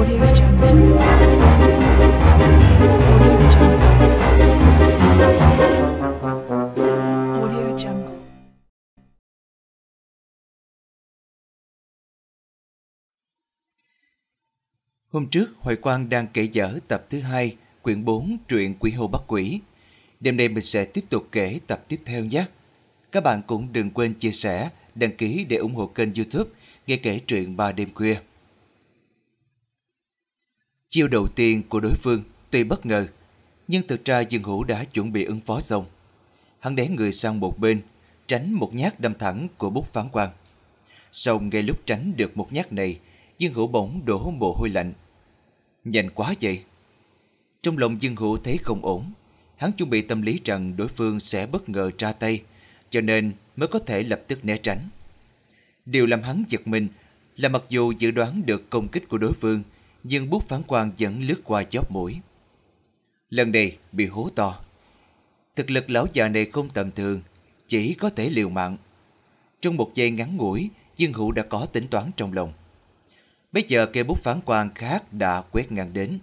Hôm trước, Hoài Quang đang kể dở tập thứ hai, quyển 4, truyện Quỷ Hồ Bắt Quỷ. Đêm nay mình sẽ tiếp tục kể tập tiếp theo nhé. Các bạn cũng đừng quên chia sẻ, đăng ký để ủng hộ kênh youtube Nghe Kể Truyện ba Đêm Khuya. Chiêu đầu tiên của đối phương tuy bất ngờ, nhưng thực ra Dương Hữu đã chuẩn bị ứng phó xong. Hắn đé người sang một bên, tránh một nhát đâm thẳng của bút phán quan. sau ngay lúc tránh được một nhát này, Dương Hữu bỗng đổ mồ hôi lạnh. Nhanh quá vậy. Trong lòng Dương Hữu thấy không ổn, hắn chuẩn bị tâm lý rằng đối phương sẽ bất ngờ ra tay, cho nên mới có thể lập tức né tránh. Điều làm hắn giật mình là mặc dù dự đoán được công kích của đối phương, nhưng bút phản quang vẫn lướt qua chóp mũi. Lần này bị hố to. Thực lực lão già này không tầm thường, chỉ có thể liều mạng. Trong một giây ngắn ngủi, Dương Hữu đã có tính toán trong lòng. Bây giờ cây bút phản quang khác đã quét ngang đến.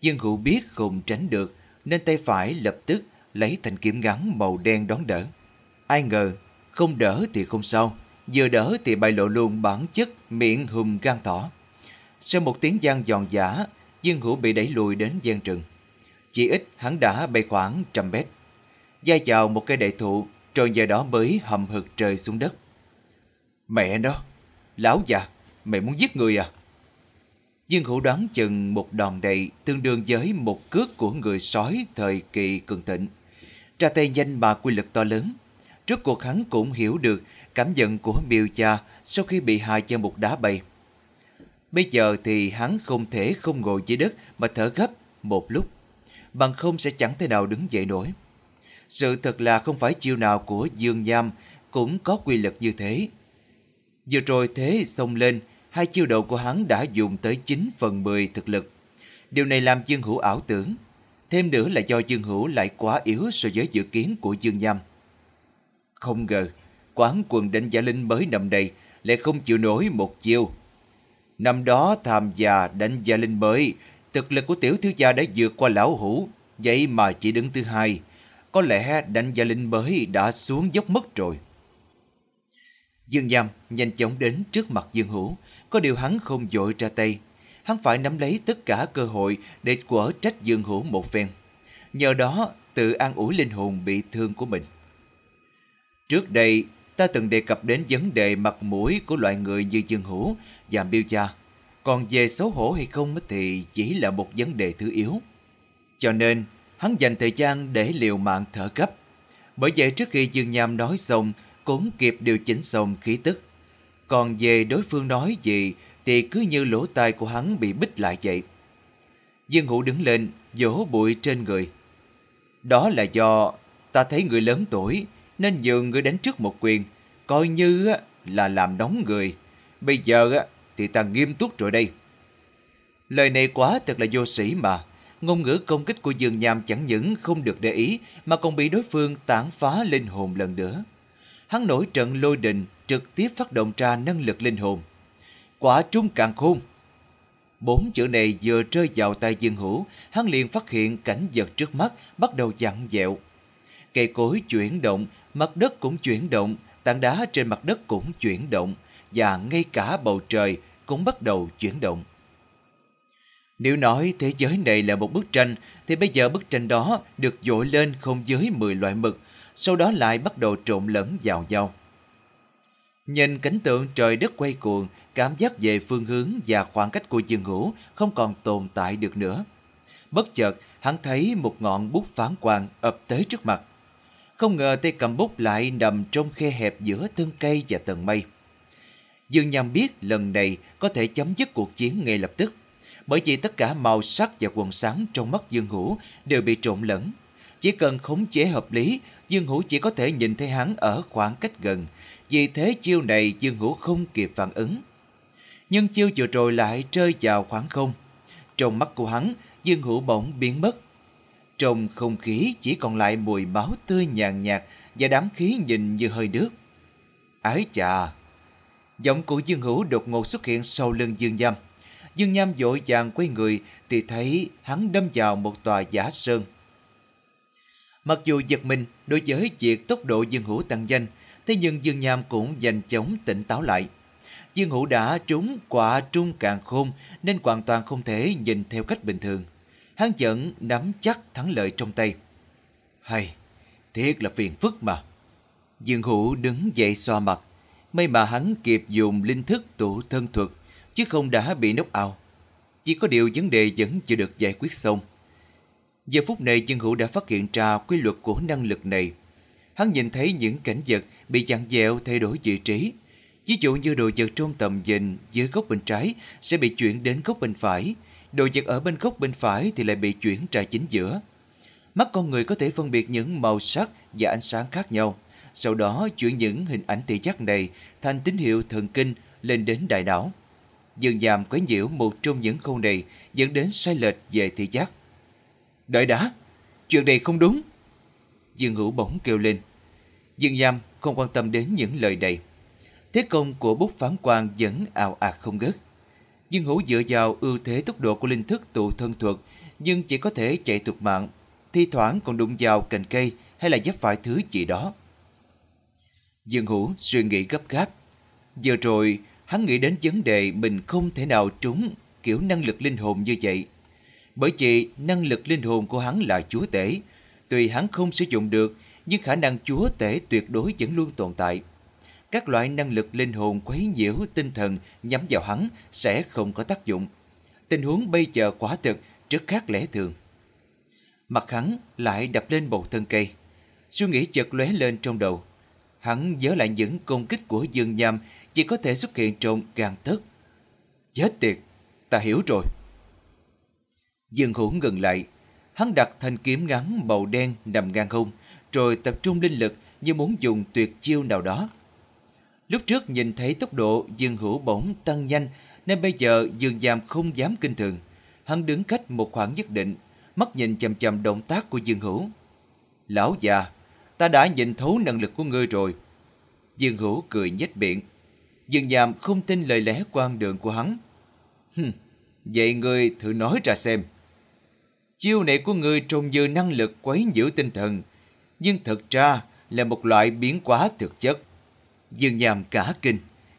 Dương Hữu biết không tránh được, nên tay phải lập tức lấy thanh kiếm ngắn màu đen đón đỡ. Ai ngờ, không đỡ thì không sao, vừa đỡ thì bại lộ luôn bản chất miệng hùm gan thỏ. Sau một tiếng gian giòn giả, Dương Hữu bị đẩy lùi đến gian rừng. Chỉ ít hắn đã bay khoảng trăm mét. Gia vào một cây đại thụ, rồi giờ đó mới hầm hực trời xuống đất. Mẹ nó, lão già, mẹ muốn giết người à? Dương Hữu đoán chừng một đòn đầy tương đương với một cước của người sói thời kỳ cường thịnh. Ra tay nhanh mà quy lực to lớn. Trước cuộc hắn cũng hiểu được cảm giận của miêu cha sau khi bị hại cho một đá bay. Bây giờ thì hắn không thể không ngồi dưới đất mà thở gấp một lúc. Bằng không sẽ chẳng thể nào đứng dậy nổi. Sự thật là không phải chiêu nào của Dương Nham cũng có quy lực như thế. Vừa rồi thế xông lên, hai chiêu đầu của hắn đã dùng tới 9 phần 10 thực lực. Điều này làm Dương Hữu ảo tưởng. Thêm nữa là do Dương Hữu lại quá yếu so với dự kiến của Dương Nham. Không ngờ, quán quần đánh giả linh mới nằm đây lại không chịu nổi một chiêu Năm đó tham gia đánh gia linh mới, thực lực của tiểu thiếu gia đã vượt qua lão hủ, vậy mà chỉ đứng thứ hai. Có lẽ đánh gia linh mới đã xuống dốc mất rồi. Dương Nham nhanh chóng đến trước mặt Dương Hữu, có điều hắn không dội ra tay. Hắn phải nắm lấy tất cả cơ hội để quở trách Dương Hữu một phen. Nhờ đó tự an ủi linh hồn bị thương của mình. Trước đây, ta từng đề cập đến vấn đề mặt mũi của loại người như Dương Hữu và Miêu Cha. Còn về xấu hổ hay không thì chỉ là một vấn đề thứ yếu. Cho nên, hắn dành thời gian để liều mạng thở gấp. Bởi vậy trước khi Dương Nham nói xong, cũng kịp điều chỉnh xong khí tức. Còn về đối phương nói gì thì cứ như lỗ tai của hắn bị bích lại vậy. Dương Hữu đứng lên, vỗ bụi trên người. Đó là do ta thấy người lớn tuổi nên dường người đánh trước một quyền, coi như là làm đóng người. Bây giờ thì ta nghiêm túc rồi đây. Lời này quá thật là vô sĩ mà. Ngôn ngữ công kích của Dương Nham chẳng những không được để ý mà còn bị đối phương tản phá linh hồn lần nữa. Hắn nổi trận lôi đình trực tiếp phát động ra năng lực linh hồn. Quả trung càng khôn. Bốn chữ này vừa rơi vào tay Dương Hữu, hắn liền phát hiện cảnh vật trước mắt bắt đầu dặn dẹo. Cây cối chuyển động mặt đất cũng chuyển động, tảng đá trên mặt đất cũng chuyển động và ngay cả bầu trời cũng bắt đầu chuyển động. Nếu nói thế giới này là một bức tranh, thì bây giờ bức tranh đó được dội lên không dưới 10 loại mực, sau đó lại bắt đầu trộn lẫn vào nhau. Nhìn cảnh tượng trời đất quay cuồng, cảm giác về phương hướng và khoảng cách của giường ngủ không còn tồn tại được nữa. Bất chợt, hắn thấy một ngọn bút phán quang ập tới trước mặt không ngờ tay cầm bút lại nằm trong khe hẹp giữa thân cây và tầng mây. Dương Nham biết lần này có thể chấm dứt cuộc chiến ngay lập tức, bởi vì tất cả màu sắc và quần sáng trong mắt Dương Hữu đều bị trộn lẫn. Chỉ cần khống chế hợp lý, Dương Hữu chỉ có thể nhìn thấy hắn ở khoảng cách gần, vì thế chiêu này Dương Hữu không kịp phản ứng. Nhưng chiêu vừa rồi lại rơi vào khoảng không. Trong mắt của hắn, Dương Hữu bỗng biến mất, trong không khí chỉ còn lại mùi máu tươi nhàn nhạt và đám khí nhìn như hơi nước. Ái chà! Giọng của Dương Hữu đột ngột xuất hiện sau lưng Dương Nham. Dương Nham vội vàng quay người thì thấy hắn đâm vào một tòa giả sơn. Mặc dù giật mình đối với việc tốc độ Dương Hữu tăng nhanh, thế nhưng Dương Nham cũng nhanh chóng tỉnh táo lại. Dương Hữu đã trúng quả trung càng khôn nên hoàn toàn không thể nhìn theo cách bình thường hắn vẫn nắm chắc thắng lợi trong tay. Hay, thiệt là phiền phức mà. Dương Hữu đứng dậy xoa mặt. May mà hắn kịp dùng linh thức tụ thân thuật, chứ không đã bị nốc ao. Chỉ có điều vấn đề vẫn chưa được giải quyết xong. Giờ phút này Dương Hữu đã phát hiện ra quy luật của năng lực này. Hắn nhìn thấy những cảnh vật bị dặn dẹo thay đổi vị trí. Ví dụ như đồ vật trong tầm nhìn dưới góc bên trái sẽ bị chuyển đến góc bên phải, đồ vật ở bên góc bên phải thì lại bị chuyển ra chính giữa. Mắt con người có thể phân biệt những màu sắc và ánh sáng khác nhau, sau đó chuyển những hình ảnh thị giác này thành tín hiệu thần kinh lên đến đại não. Dương Nhàm quấy nhiễu một trong những khâu này dẫn đến sai lệch về thị giác. Đợi đã, chuyện này không đúng. Dương Hữu bỗng kêu lên. Dương Nham không quan tâm đến những lời này. Thế công của bút phán quan vẫn ào ạt không ngớt. Dương Hữu dựa vào ưu thế tốc độ của linh thức tụ thân thuật, nhưng chỉ có thể chạy thuộc mạng, thi thoảng còn đụng vào cành cây hay là dấp phải thứ gì đó. Dương Hữu suy nghĩ gấp gáp. Giờ rồi, hắn nghĩ đến vấn đề mình không thể nào trúng kiểu năng lực linh hồn như vậy. Bởi vì năng lực linh hồn của hắn là chúa tể. Tuy hắn không sử dụng được, nhưng khả năng chúa tể tuyệt đối vẫn luôn tồn tại các loại năng lực linh hồn quấy nhiễu tinh thần nhắm vào hắn sẽ không có tác dụng. Tình huống bây giờ quá thực rất khác lẽ thường. Mặt hắn lại đập lên bầu thân cây. Suy nghĩ chợt lóe lên trong đầu. Hắn nhớ lại những công kích của Dương Nham chỉ có thể xuất hiện trong gan tấc. Chết tiệt, ta hiểu rồi. Dương Hữu ngừng lại, hắn đặt thanh kiếm ngắn màu đen nằm ngang hông, rồi tập trung linh lực như muốn dùng tuyệt chiêu nào đó Lúc trước nhìn thấy tốc độ Dương Hữu bỗng tăng nhanh, nên bây giờ Dương Giam không dám kinh thường. Hắn đứng cách một khoảng nhất định, mắt nhìn chầm chầm động tác của Dương Hữu. Lão già, ta đã nhìn thấu năng lực của ngươi rồi. Dương Hữu cười nhếch miệng. Dương Giam không tin lời lẽ quan đường của hắn. Hừm, vậy ngươi thử nói ra xem. Chiêu này của ngươi trông như năng lực quấy nhiễu tinh thần, nhưng thật ra là một loại biến quá thực chất. Dương Nham cả kinh.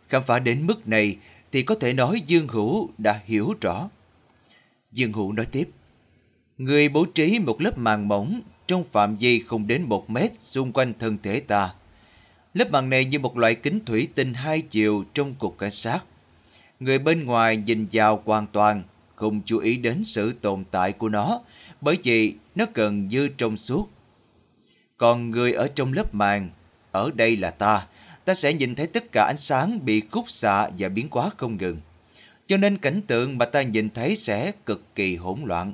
Khám phá đến mức này thì có thể nói Dương Hữu đã hiểu rõ. Dương Hữu nói tiếp. Người bố trí một lớp màng mỏng trong phạm vi không đến một mét xung quanh thân thể ta. Lớp màng này như một loại kính thủy tinh hai chiều trong cục cảnh sát. Người bên ngoài nhìn vào hoàn toàn, không chú ý đến sự tồn tại của nó, bởi vì nó cần dư trong suốt. Còn người ở trong lớp màng, ở đây là ta, ta sẽ nhìn thấy tất cả ánh sáng bị khúc xạ và biến hóa không ngừng. Cho nên cảnh tượng mà ta nhìn thấy sẽ cực kỳ hỗn loạn.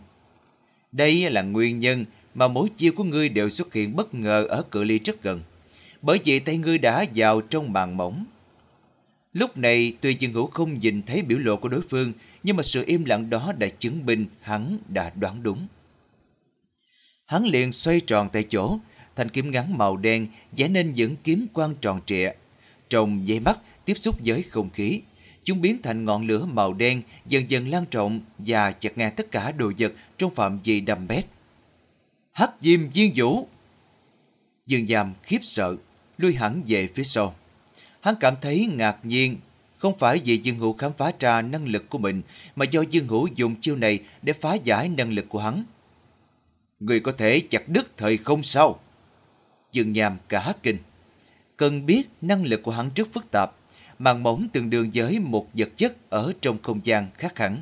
Đây là nguyên nhân mà mỗi chiêu của ngươi đều xuất hiện bất ngờ ở cự ly rất gần. Bởi vì tay ngươi đã vào trong màn mỏng. Lúc này, tuy Diên Hữu không nhìn thấy biểu lộ của đối phương, nhưng mà sự im lặng đó đã chứng minh hắn đã đoán đúng. Hắn liền xoay tròn tại chỗ, thành kiếm ngắn màu đen vẽ nên những kiếm quan tròn trịa trong dây mắt tiếp xúc với không khí, chúng biến thành ngọn lửa màu đen dần dần lan rộng và chặt ngang tất cả đồ vật trong phạm vi đầm mét. Hắc diêm viên vũ! Dương Nham khiếp sợ, lui hẳn về phía sau. Hắn cảm thấy ngạc nhiên, không phải vì Dương Hữu khám phá ra năng lực của mình, mà do Dương Hữu dùng chiêu này để phá giải năng lực của hắn. Người có thể chặt đứt thời không sao? Dương Nham cả kinh. Cần biết năng lực của hắn rất phức tạp, màng mỏng tương đương với một vật chất ở trong không gian khác hẳn.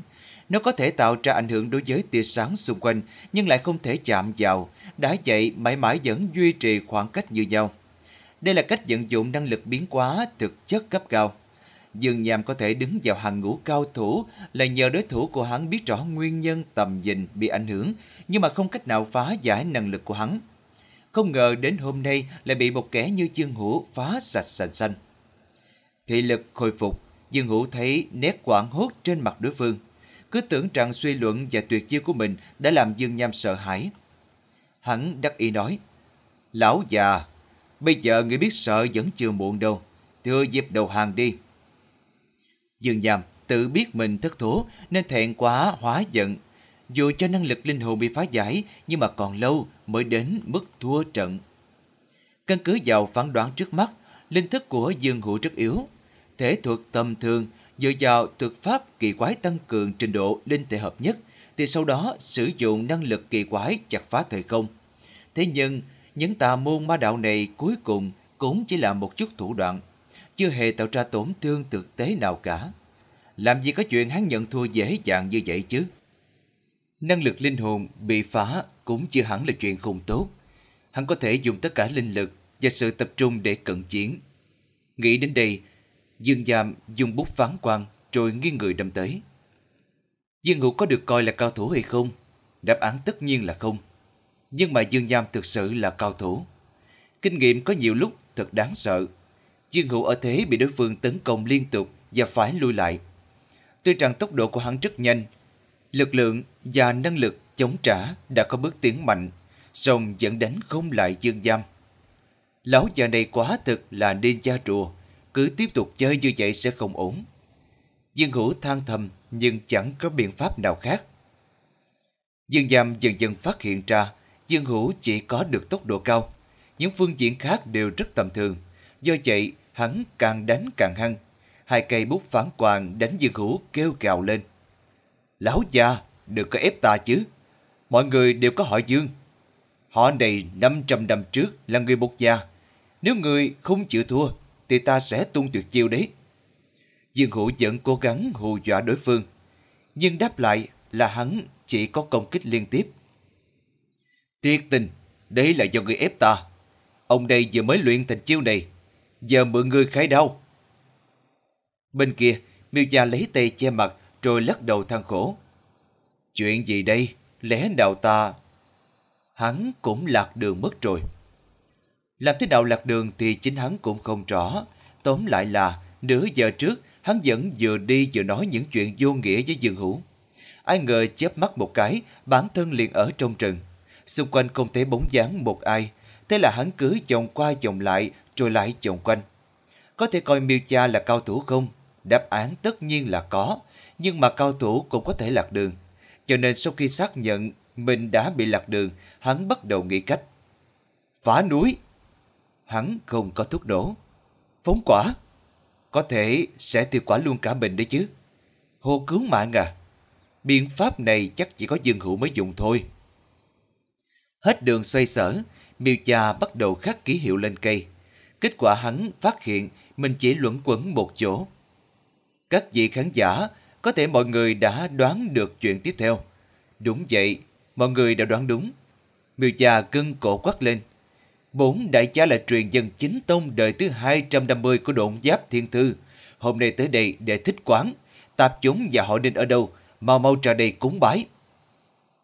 Nó có thể tạo ra ảnh hưởng đối với tia sáng xung quanh nhưng lại không thể chạm vào, đã vậy mãi mãi vẫn duy trì khoảng cách như nhau. Đây là cách vận dụng năng lực biến hóa thực chất cấp cao. Dương Nham có thể đứng vào hàng ngũ cao thủ là nhờ đối thủ của hắn biết rõ nguyên nhân tầm nhìn bị ảnh hưởng, nhưng mà không cách nào phá giải năng lực của hắn không ngờ đến hôm nay lại bị một kẻ như Dương Hữu phá sạch sành xanh. Thị lực khôi phục, Dương Hữu thấy nét quảng hốt trên mặt đối phương. Cứ tưởng rằng suy luận và tuyệt chiêu của mình đã làm Dương Nham sợ hãi. Hắn đắc ý nói, Lão già, bây giờ người biết sợ vẫn chưa muộn đâu, thưa dịp đầu hàng đi. Dương Nham tự biết mình thất thố nên thẹn quá hóa giận. Dù cho năng lực linh hồn bị phá giải nhưng mà còn lâu mới đến mức thua trận. Căn cứ vào phán đoán trước mắt, linh thức của Dương Hữu rất yếu. Thể thuật tầm thường dựa vào thuật pháp kỳ quái tăng cường trình độ linh thể hợp nhất, thì sau đó sử dụng năng lực kỳ quái chặt phá thời không. Thế nhưng, những tà môn ma đạo này cuối cùng cũng chỉ là một chút thủ đoạn, chưa hề tạo ra tổn thương thực tế nào cả. Làm gì có chuyện hắn nhận thua dễ dàng như vậy chứ? Năng lực linh hồn bị phá cũng chưa hẳn là chuyện không tốt. Hắn có thể dùng tất cả linh lực và sự tập trung để cận chiến. Nghĩ đến đây, Dương Giam dùng bút phán quan rồi nghiêng người đâm tới. Dương Hữu có được coi là cao thủ hay không? Đáp án tất nhiên là không. Nhưng mà Dương giam thực sự là cao thủ. Kinh nghiệm có nhiều lúc thật đáng sợ. Dương Hữu ở thế bị đối phương tấn công liên tục và phải lui lại. Tuy rằng tốc độ của hắn rất nhanh, lực lượng và năng lực chống trả đã có bước tiến mạnh, song dẫn đánh không lại dương giam. Lão già này quá thực là nên gia trùa, cứ tiếp tục chơi như vậy sẽ không ổn. Dương Hữu than thầm nhưng chẳng có biện pháp nào khác. Dương Giam dần dần phát hiện ra Dương Hữu chỉ có được tốc độ cao. Những phương diện khác đều rất tầm thường. Do vậy, hắn càng đánh càng hăng. Hai cây bút phản quàng đánh Dương Hữu kêu gào lên. Lão già, đừng có ép ta chứ mọi người đều có họ Dương. Họ này 500 năm trước là người một già. Nếu người không chịu thua, thì ta sẽ tung tuyệt chiêu đấy. Dương Hữu vẫn cố gắng hù dọa đối phương. Nhưng đáp lại là hắn chỉ có công kích liên tiếp. Tiết tình, đấy là do người ép ta. Ông đây vừa mới luyện thành chiêu này, giờ mượn người khai đau. Bên kia, miêu gia lấy tay che mặt rồi lắc đầu than khổ. Chuyện gì đây? lẽ nào ta... Hắn cũng lạc đường mất rồi. Làm thế nào lạc đường thì chính hắn cũng không rõ. Tóm lại là, nửa giờ trước, hắn vẫn vừa đi vừa nói những chuyện vô nghĩa với Dương Hữu. Ai ngờ chớp mắt một cái, bản thân liền ở trong rừng. Xung quanh không thấy bóng dáng một ai. Thế là hắn cứ vòng qua vòng lại, rồi lại vòng quanh. Có thể coi Miêu Cha là cao thủ không? Đáp án tất nhiên là có, nhưng mà cao thủ cũng có thể lạc đường. Cho nên sau khi xác nhận mình đã bị lạc đường, hắn bắt đầu nghĩ cách. Phá núi! Hắn không có thuốc nổ. Phóng quả! Có thể sẽ tiêu quả luôn cả mình đấy chứ. Hồ cứu mạng à! Biện pháp này chắc chỉ có Dương Hữu mới dùng thôi. Hết đường xoay sở, miêu cha bắt đầu khắc ký hiệu lên cây. Kết quả hắn phát hiện mình chỉ luẩn quẩn một chỗ. Các vị khán giả có thể mọi người đã đoán được chuyện tiếp theo. Đúng vậy, mọi người đã đoán đúng. Miêu già cưng cổ quắc lên. Bốn đại gia là truyền dân chính tông đời thứ 250 của độn giáp thiên thư. Hôm nay tới đây để thích quán. Tạp chúng và họ nên ở đâu, mau mau ra đây cúng bái.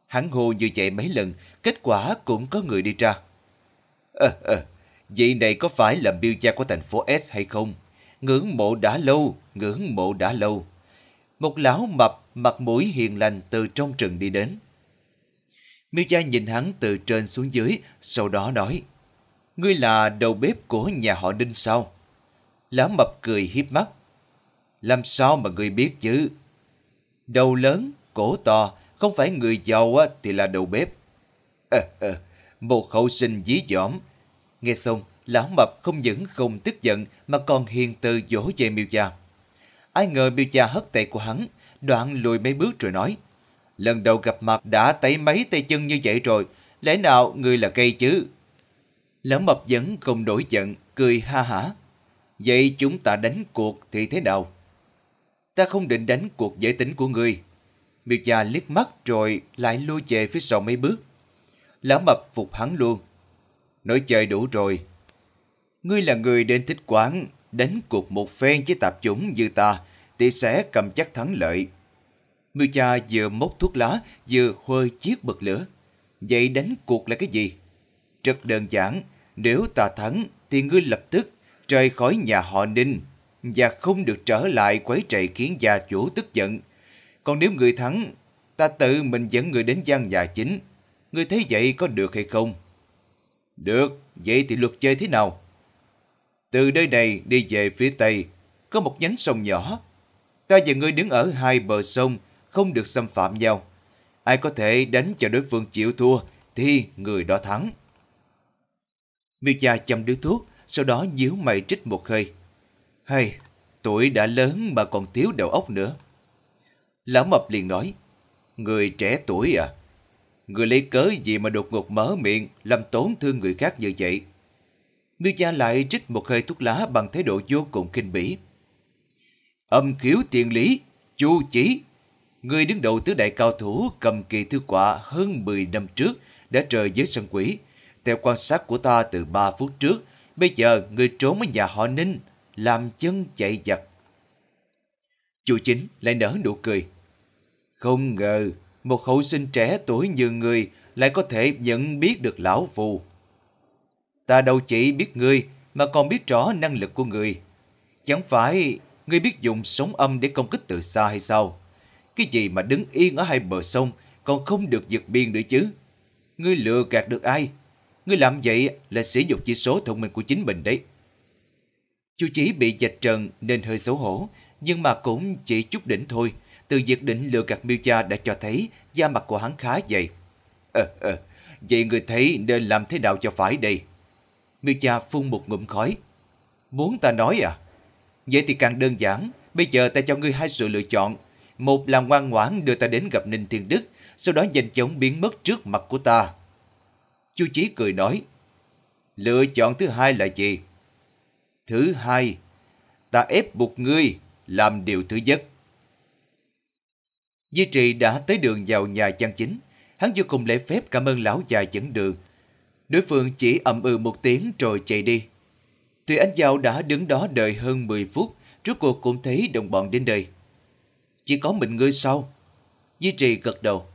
Hắn hô như vậy mấy lần, kết quả cũng có người đi ra. Ờ, ờ, à, vậy này có phải là miêu gia của thành phố S hay không? Ngưỡng mộ đã lâu, ngưỡng mộ đã lâu một lão mập mặt mũi hiền lành từ trong rừng đi đến. Miêu Gia nhìn hắn từ trên xuống dưới, sau đó nói, Ngươi là đầu bếp của nhà họ Đinh sao? Lão mập cười hiếp mắt. Làm sao mà ngươi biết chứ? Đầu lớn, cổ to, không phải người giàu thì là đầu bếp. À, à, một khẩu sinh dí dỏm. Nghe xong, lão mập không những không tức giận mà còn hiền từ dỗ về miêu gia. Ai ngờ biêu gia hất tệ của hắn, đoạn lùi mấy bước rồi nói. Lần đầu gặp mặt đã tẩy mấy tay chân như vậy rồi, lẽ nào ngươi là cây chứ? Lão mập vẫn không đổi giận, cười ha hả. Vậy chúng ta đánh cuộc thì thế nào? Ta không định đánh cuộc dễ tính của ngươi. Miệt gia liếc mắt rồi lại lui về phía sau mấy bước. Lão mập phục hắn luôn. Nói chơi đủ rồi. Ngươi là người đến thích quán, đánh cuộc một phen với tạp chúng như ta, thì sẽ cầm chắc thắng lợi. Miêu cha vừa mốc thuốc lá, vừa hơi chiếc bật lửa. Vậy đánh cuộc là cái gì? Rất đơn giản, nếu ta thắng thì ngươi lập tức rời khỏi nhà họ Ninh và không được trở lại quấy rầy khiến gia chủ tức giận. Còn nếu người thắng, ta tự mình dẫn người đến gian nhà chính. Ngươi thấy vậy có được hay không? Được, vậy thì luật chơi thế nào? Từ nơi này đi về phía tây, có một nhánh sông nhỏ. Ta và ngươi đứng ở hai bờ sông, không được xâm phạm nhau. Ai có thể đánh cho đối phương chịu thua thì người đó thắng. Miêu cha chăm điếu thuốc, sau đó nhíu mày trích một hơi. Hay, tuổi đã lớn mà còn thiếu đầu óc nữa. Lão mập liền nói, người trẻ tuổi à? Người lấy cớ gì mà đột ngột mở miệng làm tổn thương người khác như vậy? Ngư cha lại trích một hơi thuốc lá bằng thái độ vô cùng kinh bỉ. Âm khiếu tiền lý, chu chỉ. Người đứng đầu tứ đại cao thủ cầm kỳ thư quả hơn 10 năm trước đã trời giới sân quỷ. Theo quan sát của ta từ 3 phút trước, bây giờ người trốn ở nhà họ Ninh, làm chân chạy giặt. Chủ chính lại nở nụ cười. Không ngờ, một hậu sinh trẻ tuổi như người lại có thể nhận biết được lão phù. Ta đâu chỉ biết ngươi mà còn biết rõ năng lực của ngươi. Chẳng phải ngươi biết dùng sóng âm để công kích từ xa hay sao? Cái gì mà đứng yên ở hai bờ sông còn không được vượt biên nữa chứ? Ngươi lừa gạt được ai? Ngươi làm vậy là sử dụng chỉ số thông minh của chính mình đấy. Chu Chí bị dạch trần nên hơi xấu hổ, nhưng mà cũng chỉ chút đỉnh thôi. Từ việc định lừa gạt miêu cha đã cho thấy da mặt của hắn khá dày. Ờ, à, à, vậy người thấy nên làm thế nào cho phải đây? Miêu phun một ngụm khói. Muốn ta nói à? Vậy thì càng đơn giản, bây giờ ta cho ngươi hai sự lựa chọn. Một là ngoan ngoãn đưa ta đến gặp Ninh Thiên Đức, sau đó nhanh chóng biến mất trước mặt của ta. Chu Chí cười nói, lựa chọn thứ hai là gì? Thứ hai, ta ép buộc ngươi làm điều thứ nhất. Di Trì đã tới đường vào nhà chăn chính. Hắn vô cùng lễ phép cảm ơn lão già dẫn đường đối phương chỉ ậm ừ một tiếng rồi chạy đi. Tùy Anh Giao đã đứng đó đợi hơn 10 phút, rốt cuộc cũng thấy đồng bọn đến đây. Chỉ có mình ngươi sau. Di Trì gật đầu.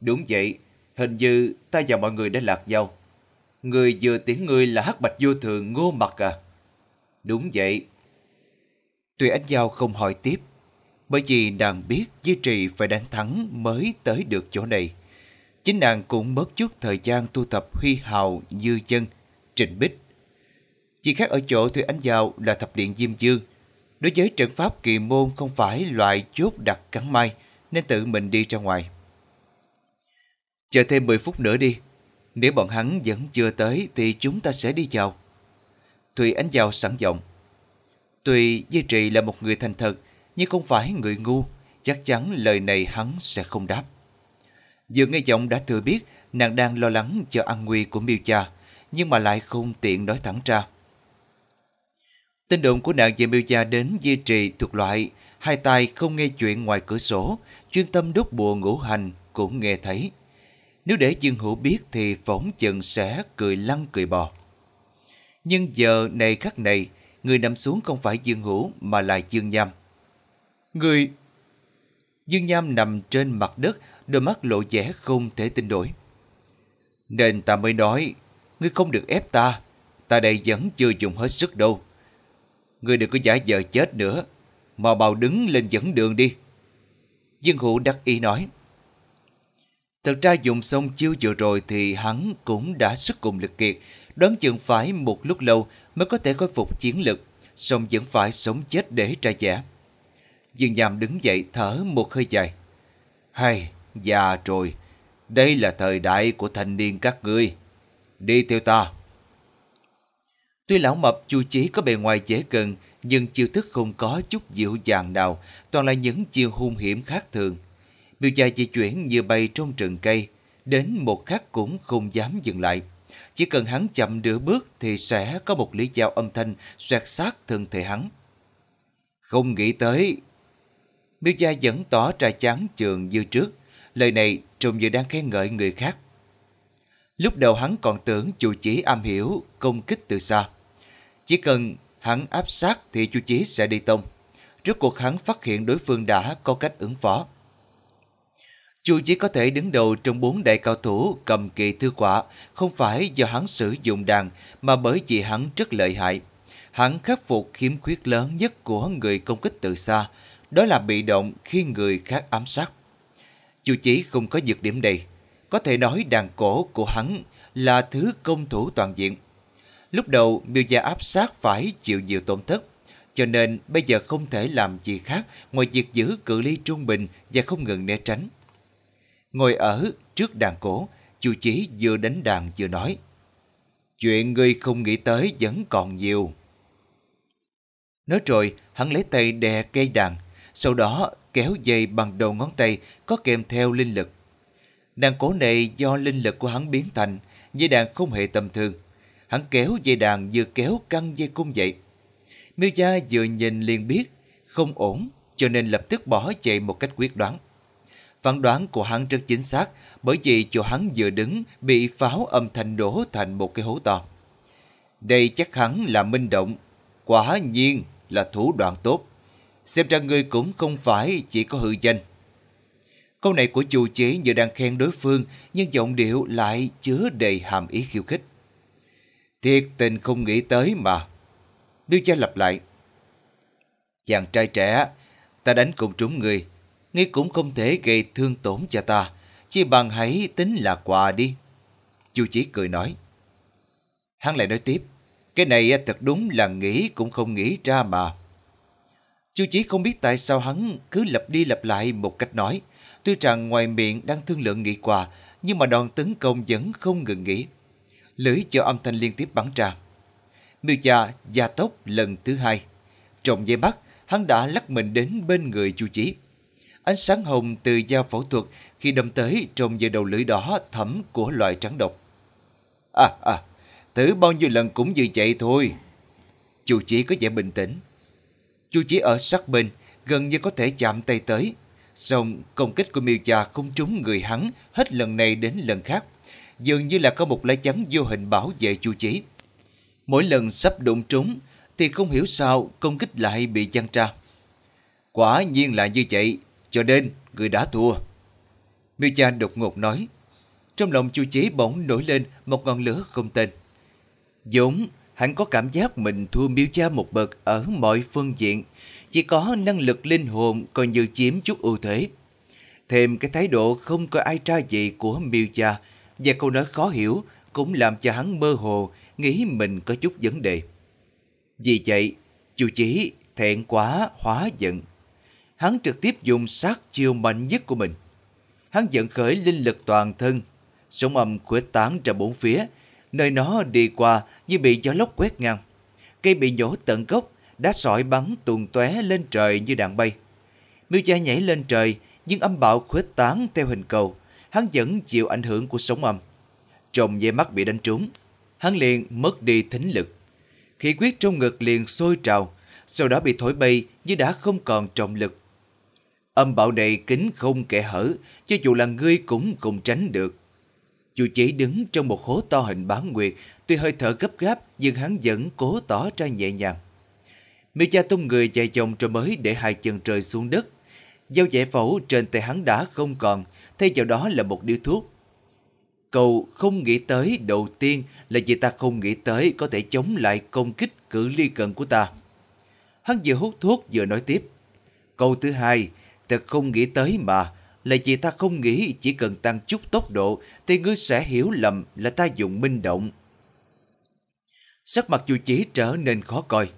Đúng vậy, hình như ta và mọi người đã lạc nhau. Người vừa tiếng ngươi là hắc bạch vô thường ngô mặt à? Đúng vậy. Tùy anh Giao không hỏi tiếp, bởi vì nàng biết Di Trì phải đánh thắng mới tới được chỗ này chính nàng cũng mất chút thời gian tu tập huy hào, như chân, trịnh bích. Chỉ khác ở chỗ Thủy Ánh Giao là thập điện Diêm Dương. Đối với trận pháp kỳ môn không phải loại chốt đặt cắn mai, nên tự mình đi ra ngoài. Chờ thêm 10 phút nữa đi. Nếu bọn hắn vẫn chưa tới thì chúng ta sẽ đi vào. Thùy Ánh Giao sẵn giọng. Tuy Di Trị là một người thành thật, nhưng không phải người ngu, chắc chắn lời này hắn sẽ không đáp. Vừa nghe giọng đã thừa biết nàng đang lo lắng cho an nguy của miêu cha, nhưng mà lại không tiện nói thẳng ra. Tin đồn của nàng về miêu cha đến duy trì thuộc loại, hai tay không nghe chuyện ngoài cửa sổ, chuyên tâm đốt bùa ngũ hành cũng nghe thấy. Nếu để Dương Hữu biết thì phỏng chừng sẽ cười lăn cười bò. Nhưng giờ này khắc này, người nằm xuống không phải Dương Hữu mà là Dương Nham. Người... Dương Nham nằm trên mặt đất đôi mắt lộ vẻ không thể tin nổi. Nên ta mới nói, ngươi không được ép ta, ta đây vẫn chưa dùng hết sức đâu. Ngươi đừng có giả vờ chết nữa, mà bào đứng lên dẫn đường đi. Dương Hữu đắc ý nói. Thật ra dùng xong chiêu vừa rồi thì hắn cũng đã sức cùng lực kiệt, đoán chừng phải một lúc lâu mới có thể khôi phục chiến lực, song vẫn phải sống chết để trả giả. Dương Nham đứng dậy thở một hơi dài. Hay, Già dạ rồi, đây là thời đại của thanh niên các ngươi. Đi theo ta. Tuy lão mập chu chí có bề ngoài dễ gần, nhưng chiêu thức không có chút dịu dàng nào, toàn là những chiêu hung hiểm khác thường. Miêu gia di chuyển như bay trong rừng cây, đến một khắc cũng không dám dừng lại. Chỉ cần hắn chậm nửa bước thì sẽ có một lý dao âm thanh xoẹt sát thân thể hắn. Không nghĩ tới. Miêu Gia vẫn tỏ ra chán trường như trước, Lời này trông như đang khen ngợi người khác. Lúc đầu hắn còn tưởng chu chí am hiểu công kích từ xa. Chỉ cần hắn áp sát thì chu chí sẽ đi tông. Trước cuộc hắn phát hiện đối phương đã có cách ứng phó. Chu chí có thể đứng đầu trong bốn đại cao thủ cầm kỳ thư quả, không phải do hắn sử dụng đàn mà bởi vì hắn rất lợi hại. Hắn khắc phục khiếm khuyết lớn nhất của người công kích từ xa, đó là bị động khi người khác ám sát. Chu chỉ không có nhược điểm này, có thể nói đàn cổ của hắn là thứ công thủ toàn diện. Lúc đầu, miêu gia áp sát phải chịu nhiều tổn thất, cho nên bây giờ không thể làm gì khác ngoài việc giữ cự ly trung bình và không ngừng né tránh. Ngồi ở trước đàn cổ, chu chí vừa đánh đàn vừa nói. Chuyện ngươi không nghĩ tới vẫn còn nhiều. Nói rồi, hắn lấy tay đè cây đàn, sau đó kéo dây bằng đầu ngón tay có kèm theo linh lực. Đàn cổ này do linh lực của hắn biến thành, dây đàn không hề tầm thường. Hắn kéo dây đàn vừa kéo căng dây cung vậy. Miêu Gia vừa nhìn liền biết không ổn cho nên lập tức bỏ chạy một cách quyết đoán. Phán đoán của hắn rất chính xác bởi vì chỗ hắn vừa đứng bị pháo âm thanh đổ thành một cái hố to. Đây chắc hắn là minh động, quả nhiên là thủ đoạn tốt xem ra ngươi cũng không phải chỉ có hư danh. Câu này của chủ chế như đang khen đối phương, nhưng giọng điệu lại chứa đầy hàm ý khiêu khích. Thiệt tình không nghĩ tới mà. Đưa cha lặp lại. Chàng trai trẻ, ta đánh cùng trúng người, ngươi cũng không thể gây thương tổn cho ta, chỉ bằng hãy tính là quà đi. Chu chỉ cười nói. Hắn lại nói tiếp, cái này thật đúng là nghĩ cũng không nghĩ ra mà. Chu Chỉ không biết tại sao hắn cứ lặp đi lặp lại một cách nói. Tuy rằng ngoài miệng đang thương lượng nghị quà, nhưng mà đòn tấn công vẫn không ngừng nghỉ. Lưỡi cho âm thanh liên tiếp bắn ra. Miêu cha gia tốc lần thứ hai. Trong dây mắt, hắn đã lắc mình đến bên người Chu Chí. Ánh sáng hồng từ dao phẫu thuật khi đâm tới trong giờ đầu lưỡi đỏ thẫm của loại trắng độc. À, à, thử bao nhiêu lần cũng như vậy thôi. Chu Chí có vẻ bình tĩnh, Chú chỉ ở sát bên, gần như có thể chạm tay tới. Xong, công kích của miêu già không trúng người hắn hết lần này đến lần khác. Dường như là có một lá chắn vô hình bảo vệ chu chỉ. Mỗi lần sắp đụng trúng, thì không hiểu sao công kích lại bị chăn tra Quả nhiên là như vậy, cho nên người đã thua. Miêu cha đột ngột nói, trong lòng chu chí bỗng nổi lên một ngọn lửa không tên. Dũng Hắn có cảm giác mình thua miêu cha một bậc ở mọi phương diện, chỉ có năng lực linh hồn coi như chiếm chút ưu thế. Thêm cái thái độ không có ai tra gì của miêu cha và câu nói khó hiểu cũng làm cho hắn mơ hồ nghĩ mình có chút vấn đề. Vì vậy, chủ Chí thẹn quá hóa giận. Hắn trực tiếp dùng sát chiêu mạnh nhất của mình. Hắn giận khởi linh lực toàn thân, sóng âm khuếch tán ra bốn phía, nơi nó đi qua như bị gió lốc quét ngang. Cây bị nhổ tận gốc, đá sỏi bắn tuồn tóe lên trời như đạn bay. Miêu Cha nhảy lên trời, nhưng âm bạo khuếch tán theo hình cầu, hắn vẫn chịu ảnh hưởng của sóng âm. Trồng dây mắt bị đánh trúng, hắn liền mất đi thính lực. Khí quyết trong ngực liền sôi trào, sau đó bị thổi bay như đã không còn trọng lực. Âm bạo này kính không kẻ hở, cho dù là ngươi cũng không tránh được. Chú chỉ đứng trong một hố to hình bán nguyệt, tuy hơi thở gấp gáp nhưng hắn vẫn cố tỏ ra nhẹ nhàng. Miêu cha tung người chạy chồng rồi mới để hai chân rơi xuống đất. Dao giải phẫu trên tay hắn đã không còn, thay vào đó là một điếu thuốc. Cậu không nghĩ tới đầu tiên là vì ta không nghĩ tới có thể chống lại công kích cử ly cận của ta. Hắn vừa hút thuốc vừa nói tiếp. Câu thứ hai, ta không nghĩ tới mà là vì ta không nghĩ chỉ cần tăng chút tốc độ thì ngươi sẽ hiểu lầm là ta dùng minh động. Sắc mặt chủ chí trở nên khó coi.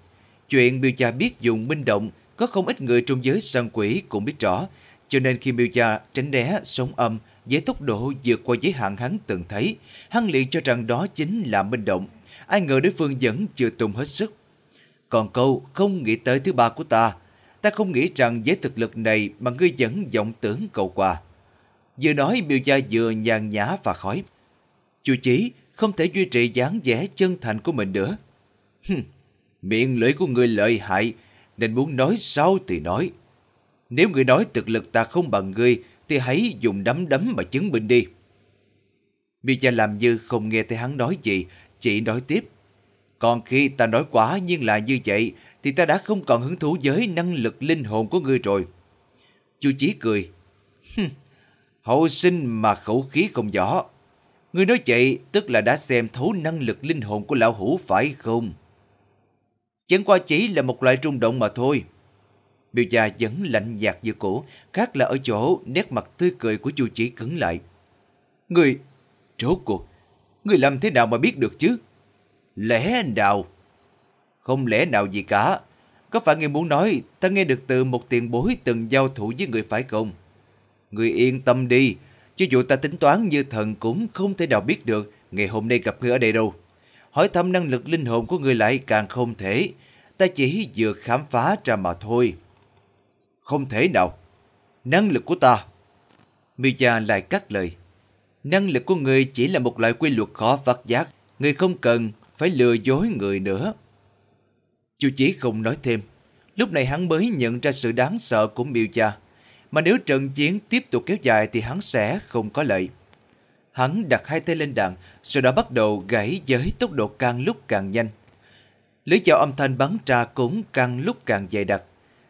Chuyện miêu cha biết dùng minh động có không ít người trong giới săn quỷ cũng biết rõ, cho nên khi miêu cha tránh né sống âm với tốc độ vượt qua giới hạn hắn từng thấy, hắn liền cho rằng đó chính là minh động. Ai ngờ đối phương vẫn chưa tung hết sức. Còn câu không nghĩ tới thứ ba của ta ta không nghĩ rằng với thực lực này mà ngươi vẫn vọng tưởng cầu quà. Vừa nói biểu gia vừa nhàn nhã và khói. Chu Chí không thể duy trì dáng vẻ chân thành của mình nữa. hừ, miệng lưỡi của ngươi lợi hại, nên muốn nói sao thì nói. Nếu ngươi nói thực lực ta không bằng ngươi, thì hãy dùng đấm đấm mà chứng minh đi. Biểu gia làm như không nghe thấy hắn nói gì, chỉ nói tiếp. Còn khi ta nói quá nhưng là như vậy, thì ta đã không còn hứng thú với năng lực linh hồn của ngươi rồi. Chu Chí cười. Hậu sinh mà khẩu khí không rõ. Ngươi nói vậy tức là đã xem thấu năng lực linh hồn của lão hủ phải không? Chẳng qua chỉ là một loại rung động mà thôi. Biểu gia vẫn lạnh nhạt như cũ, khác là ở chỗ nét mặt tươi cười của Chu Chỉ cứng lại. Ngươi, rốt cuộc, ngươi làm thế nào mà biết được chứ? Lẽ nào không lẽ nào gì cả. Có phải ngươi muốn nói ta nghe được từ một tiền bối từng giao thủ với người phải không? người yên tâm đi, chứ dù ta tính toán như thần cũng không thể nào biết được ngày hôm nay gặp ngươi ở đây đâu. Hỏi thăm năng lực linh hồn của người lại càng không thể, ta chỉ vừa khám phá ra mà thôi. Không thể nào, năng lực của ta. Mia lại cắt lời. Năng lực của người chỉ là một loại quy luật khó phát giác, người không cần phải lừa dối người nữa. Chu Chí không nói thêm. Lúc này hắn mới nhận ra sự đáng sợ của miêu gia. Mà nếu trận chiến tiếp tục kéo dài thì hắn sẽ không có lợi. Hắn đặt hai tay lên đạn, sau đó bắt đầu gãy với tốc độ càng lúc càng nhanh. lưới dao âm thanh bắn ra cũng càng lúc càng dày đặc.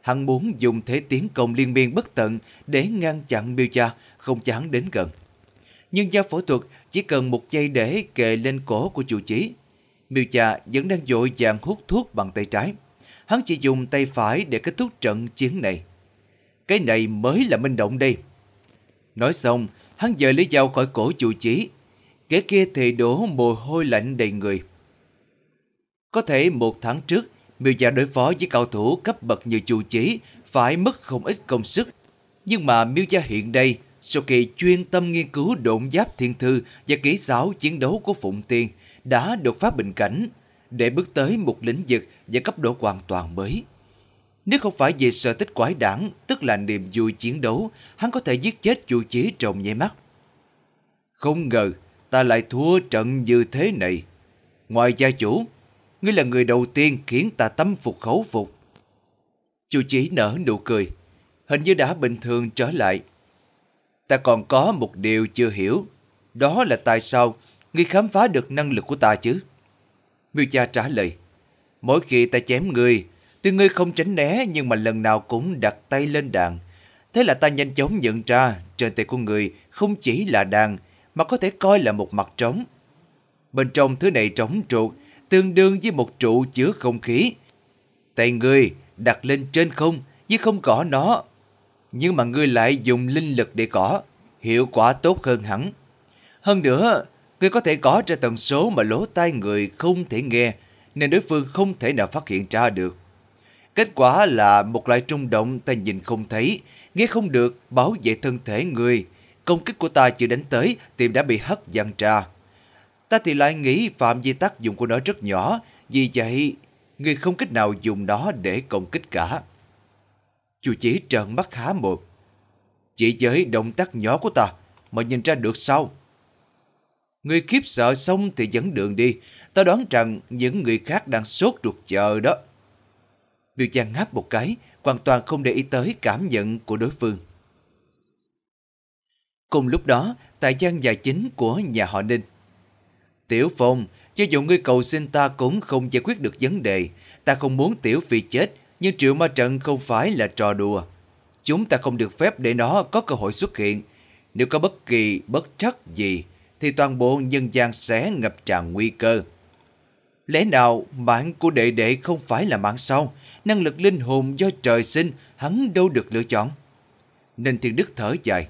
Hắn muốn dùng thế tiến công liên miên bất tận để ngăn chặn miêu gia, không cho hắn đến gần. Nhưng giao phẫu thuật chỉ cần một giây để kề lên cổ của chủ chỉ Miêu cha vẫn đang dội vàng hút thuốc bằng tay trái. Hắn chỉ dùng tay phải để kết thúc trận chiến này. Cái này mới là minh động đây. Nói xong, hắn dời lấy dao khỏi cổ chủ Chí, Kẻ kia thì đổ mồ hôi lạnh đầy người. Có thể một tháng trước, Miêu Gia đối phó với cao thủ cấp bậc như chủ Chí phải mất không ít công sức. Nhưng mà Miêu Gia hiện đây, sau khi chuyên tâm nghiên cứu độn giáp thiên thư và kỹ xảo chiến đấu của Phụng Tiên – đã đột phá bình cảnh để bước tới một lĩnh vực và cấp độ hoàn toàn mới. Nếu không phải về sở thích quái đảng, tức là niềm vui chiến đấu, hắn có thể giết chết chủ chí trong nháy mắt. Không ngờ, ta lại thua trận như thế này. Ngoài gia chủ, ngươi là người đầu tiên khiến ta tâm phục khẩu phục. Chu chí nở nụ cười, hình như đã bình thường trở lại. Ta còn có một điều chưa hiểu, đó là tại sao ngươi khám phá được năng lực của ta chứ? Miêu cha trả lời, mỗi khi ta chém ngươi, tuy ngươi không tránh né nhưng mà lần nào cũng đặt tay lên đàn. Thế là ta nhanh chóng nhận ra trên tay của người không chỉ là đàn mà có thể coi là một mặt trống. Bên trong thứ này trống trụ, tương đương với một trụ chứa không khí. Tay ngươi đặt lên trên không chứ không cỏ nó. Nhưng mà ngươi lại dùng linh lực để cỏ, hiệu quả tốt hơn hẳn. Hơn nữa, Người có thể có ra tần số mà lỗ tai người không thể nghe, nên đối phương không thể nào phát hiện ra được. Kết quả là một loại trung động ta nhìn không thấy, nghe không được, bảo vệ thân thể người. Công kích của ta chưa đánh tới, tim đã bị hất văng ra. Ta thì lại nghĩ phạm vi tác dụng của nó rất nhỏ, vì vậy người không cách nào dùng nó để công kích cả. Chủ chỉ trợn mắt há mồm. Chỉ với động tác nhỏ của ta mà nhìn ra được sao? Người khiếp sợ xong thì dẫn đường đi. Tao đoán rằng những người khác đang sốt ruột chờ đó. Biểu Giang ngáp một cái, hoàn toàn không để ý tới cảm nhận của đối phương. Cùng lúc đó, tại gian nhà chính của nhà họ Ninh. Tiểu Phong, cho dù ngươi cầu xin ta cũng không giải quyết được vấn đề. Ta không muốn Tiểu Phi chết, nhưng triệu ma trận không phải là trò đùa. Chúng ta không được phép để nó có cơ hội xuất hiện. Nếu có bất kỳ bất trắc gì, thì toàn bộ nhân gian sẽ ngập tràn nguy cơ. Lẽ nào mạng của đệ đệ không phải là mạng sau, năng lực linh hồn do trời sinh, hắn đâu được lựa chọn. Nên thiên đức thở dài,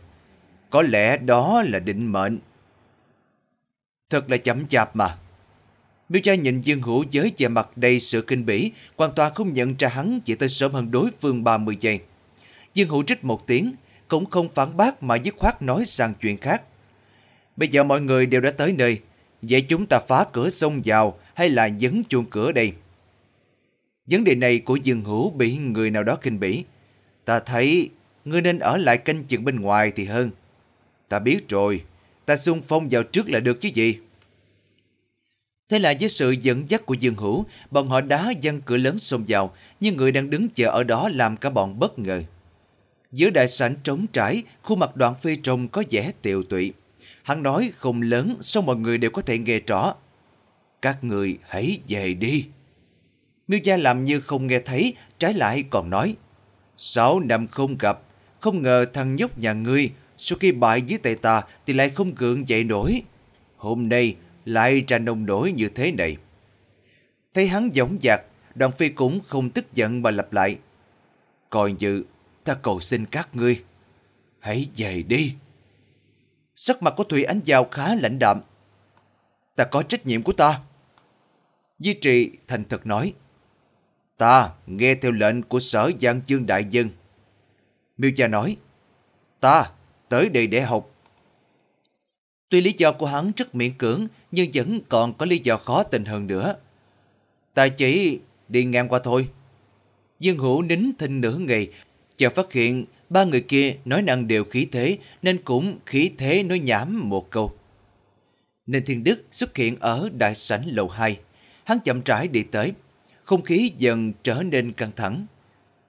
có lẽ đó là định mệnh. Thật là chậm chạp mà. Miêu cha nhìn Dương Hữu với vẻ mặt đầy sự kinh bỉ, hoàn toàn không nhận ra hắn chỉ tới sớm hơn đối phương 30 giây. Dương Hữu trích một tiếng, cũng không phản bác mà dứt khoát nói sang chuyện khác. Bây giờ mọi người đều đã tới nơi. Vậy chúng ta phá cửa xông vào hay là dấn chuông cửa đây? Vấn đề này của Dương Hữu bị người nào đó kinh bỉ. Ta thấy ngươi nên ở lại canh chừng bên ngoài thì hơn. Ta biết rồi, ta xung phong vào trước là được chứ gì. Thế là với sự dẫn dắt của Dương Hữu, bọn họ đá văng cửa lớn xông vào, nhưng người đang đứng chờ ở đó làm cả bọn bất ngờ. Giữa đại sảnh trống trải, khuôn mặt đoạn phi trông có vẻ tiều tụy. Hắn nói không lớn, sao mọi người đều có thể nghe rõ. Các người hãy về đi. Miêu Gia làm như không nghe thấy, trái lại còn nói. Sáu năm không gặp, không ngờ thằng nhóc nhà ngươi, sau khi bại dưới tay ta thì lại không gượng dậy nổi. Hôm nay lại ra nông nổi như thế này. Thấy hắn giống dạc, đoàn phi cũng không tức giận mà lặp lại. Coi như ta cầu xin các ngươi, hãy về đi sắc mặt của Thủy Ánh Giao khá lãnh đạm. Ta có trách nhiệm của ta. Di Trị thành thật nói. Ta nghe theo lệnh của sở Giang Chương Đại Dân. Miêu Cha nói. Ta tới đây để học. Tuy lý do của hắn rất miễn cưỡng nhưng vẫn còn có lý do khó tình hơn nữa. Ta chỉ đi ngang qua thôi. Dương Hữu nín thinh nửa ngày chờ phát hiện ba người kia nói năng đều khí thế nên cũng khí thế nói nhảm một câu. Nên Thiên Đức xuất hiện ở đại sảnh lầu 2. Hắn chậm rãi đi tới, không khí dần trở nên căng thẳng.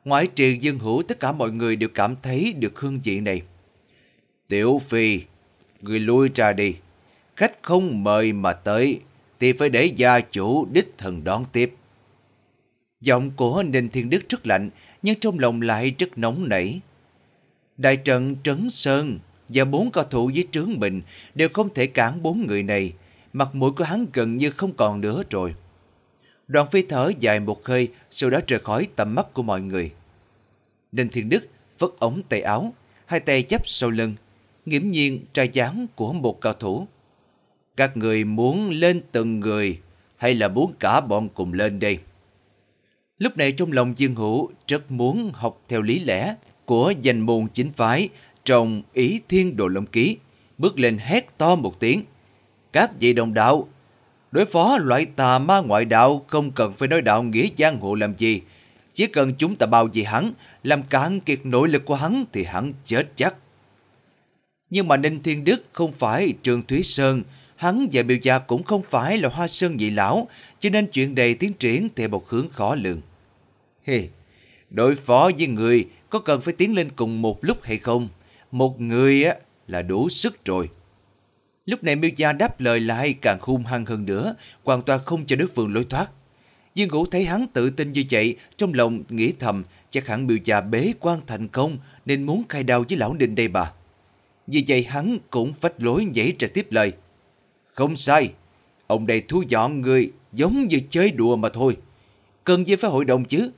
Ngoại trừ dân Hữu tất cả mọi người đều cảm thấy được hương vị này. Tiểu Phi, người lui ra đi. Khách không mời mà tới thì phải để gia chủ đích thần đón tiếp. Giọng của Ninh Thiên Đức rất lạnh, nhưng trong lòng lại rất nóng nảy. Đại trận Trấn Sơn và bốn cao thủ dưới trướng mình đều không thể cản bốn người này. Mặt mũi của hắn gần như không còn nữa rồi. Đoàn phi thở dài một hơi, sau đó rời khỏi tầm mắt của mọi người. Đinh Thiên Đức vất ống tay áo, hai tay chấp sau lưng, nghiễm nhiên trai dáng của một cao thủ. Các người muốn lên từng người hay là muốn cả bọn cùng lên đây? Lúc này trong lòng Dương Hữu rất muốn học theo lý lẽ của danh môn chính phái trong ý thiên đồ lâm ký, bước lên hét to một tiếng. Các vị đồng đạo, đối phó loại tà ma ngoại đạo không cần phải nói đạo nghĩa giang hồ làm gì. Chỉ cần chúng ta bao gì hắn, làm cạn kiệt nội lực của hắn thì hắn chết chắc. Nhưng mà Ninh Thiên Đức không phải Trương Thúy Sơn, hắn và Biểu Gia cũng không phải là Hoa Sơn Nhị Lão, cho nên chuyện đầy tiến triển theo một hướng khó lường. Hề, hey, đối phó với người có cần phải tiến lên cùng một lúc hay không? Một người á là đủ sức rồi. Lúc này Miêu Gia đáp lời lại càng hung hăng hơn nữa, hoàn toàn không cho đối phương lối thoát. Diên Vũ thấy hắn tự tin như vậy, trong lòng nghĩ thầm, chắc hẳn Miêu Gia bế quan thành công nên muốn khai đao với lão Ninh đây bà. Vì vậy hắn cũng phách lối nhảy ra tiếp lời. Không sai, ông đây thu dọn người giống như chơi đùa mà thôi. Cần gì phải hội đồng chứ,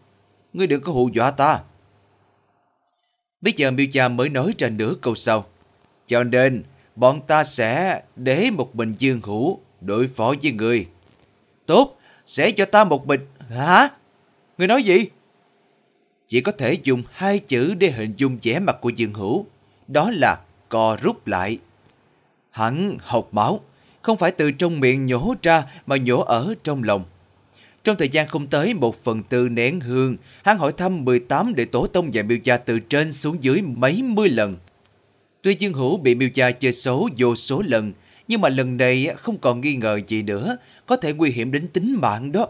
ngươi đừng có hù dọa ta. Bây giờ cha mới nói ra nửa câu sau. Cho nên, bọn ta sẽ để một mình Dương Hữu đối phó với người. Tốt, sẽ cho ta một mình... Hả? Người nói gì? Chỉ có thể dùng hai chữ để hình dung vẻ mặt của Dương Hữu. Đó là co rút lại. Hắn học máu, không phải từ trong miệng nhổ ra mà nhổ ở trong lòng. Trong thời gian không tới một phần tư nén hương, hắn hỏi thăm 18 đệ tổ tông và miêu gia từ trên xuống dưới mấy mươi lần. Tuy Dương Hữu bị miêu gia chơi xấu vô số lần, nhưng mà lần này không còn nghi ngờ gì nữa, có thể nguy hiểm đến tính mạng đó.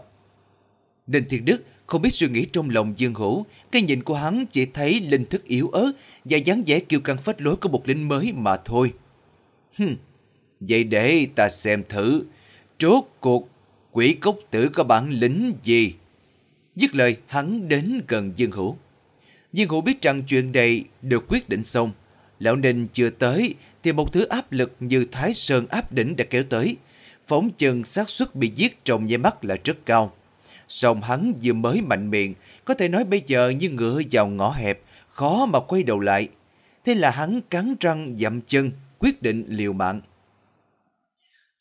Đinh Thiên Đức không biết suy nghĩ trong lòng Dương Hữu, cái nhìn của hắn chỉ thấy linh thức yếu ớt và dáng vẻ kiêu căng phách lối của một linh mới mà thôi. Hừm, vậy để ta xem thử, rốt cuộc quỷ cốc tử có bản lĩnh gì? Dứt lời, hắn đến gần Dương Hữu. Dương Hữu biết rằng chuyện này được quyết định xong. Lão Ninh chưa tới thì một thứ áp lực như Thái Sơn áp đỉnh đã kéo tới. Phóng chừng xác suất bị giết trong nháy mắt là rất cao. Song hắn vừa mới mạnh miệng, có thể nói bây giờ như ngựa vào ngõ hẹp, khó mà quay đầu lại. Thế là hắn cắn răng dậm chân, quyết định liều mạng.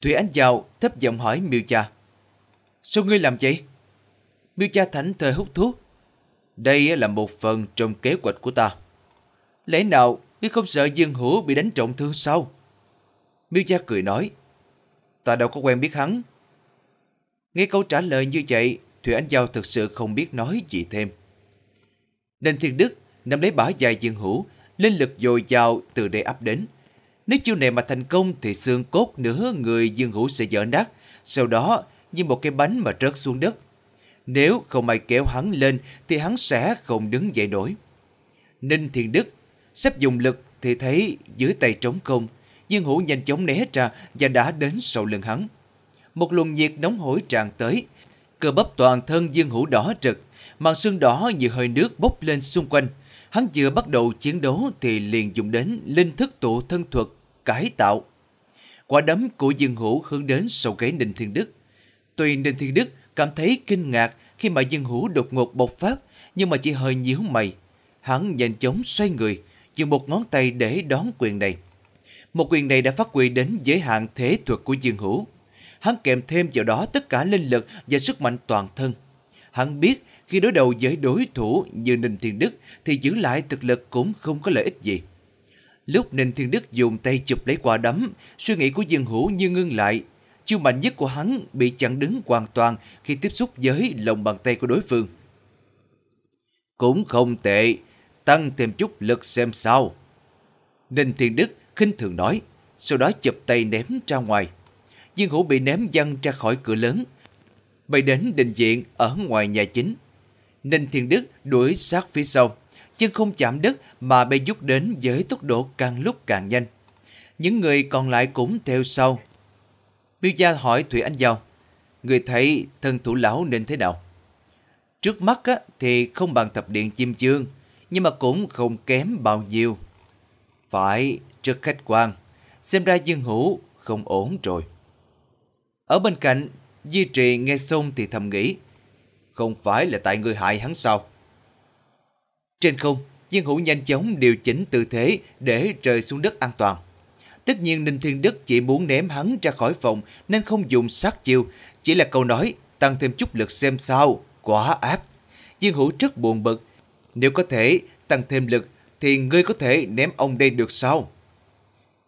Thủy anh vào thấp giọng hỏi miêu cha. Sao ngươi làm vậy? Biêu cha Thảnh thời hút thuốc. Đây là một phần trong kế hoạch của ta. Lẽ nào ngươi không sợ Dương Hữu bị đánh trọng thương sao? Miêu cha cười nói. Ta đâu có quen biết hắn. Nghe câu trả lời như vậy, Thủy anh Giao thực sự không biết nói gì thêm. Đền Thiên Đức nắm lấy bả dài Dương Hữu, lên lực dồi dào từ đây áp đến. Nếu chiêu này mà thành công thì xương cốt nửa người Dương Hữu sẽ dở nát, sau đó như một cái bánh mà rớt xuống đất. Nếu không ai kéo hắn lên thì hắn sẽ không đứng dậy nổi. Ninh Thiên Đức sắp dùng lực thì thấy dưới tay trống không, Dương Hữu nhanh chóng né ra và đã đến sau lưng hắn. Một luồng nhiệt nóng hổi tràn tới, cơ bắp toàn thân Dương Hữu đỏ rực, màn xương đỏ như hơi nước bốc lên xung quanh. Hắn vừa bắt đầu chiến đấu thì liền dùng đến linh thức tụ thân thuật cải tạo. Quả đấm của Dương Hữu hướng đến sau gáy Ninh Thiên Đức. Tuy Ninh Thiên Đức cảm thấy kinh ngạc khi mà dương hữu đột ngột bộc phát, nhưng mà chỉ hơi nhíu mày. Hắn nhanh chóng xoay người, dùng một ngón tay để đón quyền này. Một quyền này đã phát huy đến giới hạn thế thuật của Dương Hữu. Hắn kèm thêm vào đó tất cả linh lực và sức mạnh toàn thân. Hắn biết khi đối đầu với đối thủ như Ninh Thiên Đức thì giữ lại thực lực cũng không có lợi ích gì. Lúc Ninh Thiên Đức dùng tay chụp lấy quả đấm, suy nghĩ của Dương Hữu như ngưng lại, chiêu mạnh nhất của hắn bị chặn đứng hoàn toàn khi tiếp xúc với lòng bàn tay của đối phương. Cũng không tệ, tăng thêm chút lực xem sao. Ninh Thiên Đức khinh thường nói, sau đó chụp tay ném ra ngoài. Viên hữu bị ném văng ra khỏi cửa lớn, bay đến đình viện ở ngoài nhà chính. Ninh Thiên Đức đuổi sát phía sau, chân không chạm đất mà bay dút đến với tốc độ càng lúc càng nhanh. Những người còn lại cũng theo sau, Miêu Gia hỏi Thủy Anh Giao, người thấy thân thủ lão nên thế nào? Trước mắt á, thì không bằng thập điện chim chương, nhưng mà cũng không kém bao nhiêu. Phải, trước khách quan, xem ra Dương Hữu không ổn rồi. Ở bên cạnh, Di Trì nghe xong thì thầm nghĩ, không phải là tại người hại hắn sao? Trên không, Dương Hữu nhanh chóng điều chỉnh tư thế để rơi xuống đất an toàn. Tất nhiên Ninh Thiên Đức chỉ muốn ném hắn ra khỏi phòng nên không dùng sát chiêu, chỉ là câu nói tăng thêm chút lực xem sao, quá ác. Diên Hữu rất buồn bực, nếu có thể tăng thêm lực thì ngươi có thể ném ông đây được sao?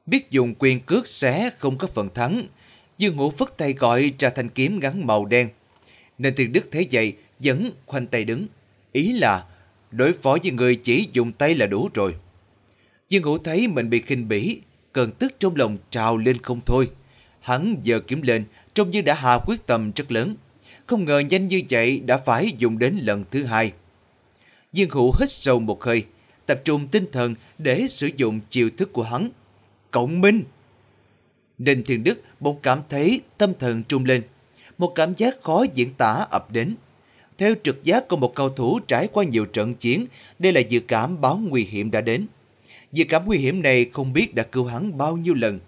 Biết dùng quyền cước xé không có phần thắng, Dương Hữu phất tay gọi ra thanh kiếm gắn màu đen. Nên Thiên Đức thấy vậy vẫn khoanh tay đứng, ý là đối phó với người chỉ dùng tay là đủ rồi. Dương Hữu thấy mình bị khinh bỉ, cơn tức trong lòng trào lên không thôi. Hắn giờ kiếm lên, trông như đã hạ quyết tâm rất lớn. Không ngờ nhanh như vậy đã phải dùng đến lần thứ hai. dương Hữu hít sâu một hơi, tập trung tinh thần để sử dụng chiêu thức của hắn. Cộng minh! Đinh Thiên Đức bỗng cảm thấy tâm thần trung lên. Một cảm giác khó diễn tả ập đến. Theo trực giác của một cao thủ trải qua nhiều trận chiến, đây là dự cảm báo nguy hiểm đã đến. Việc cảm nguy hiểm này không biết đã cứu hắn bao nhiêu lần.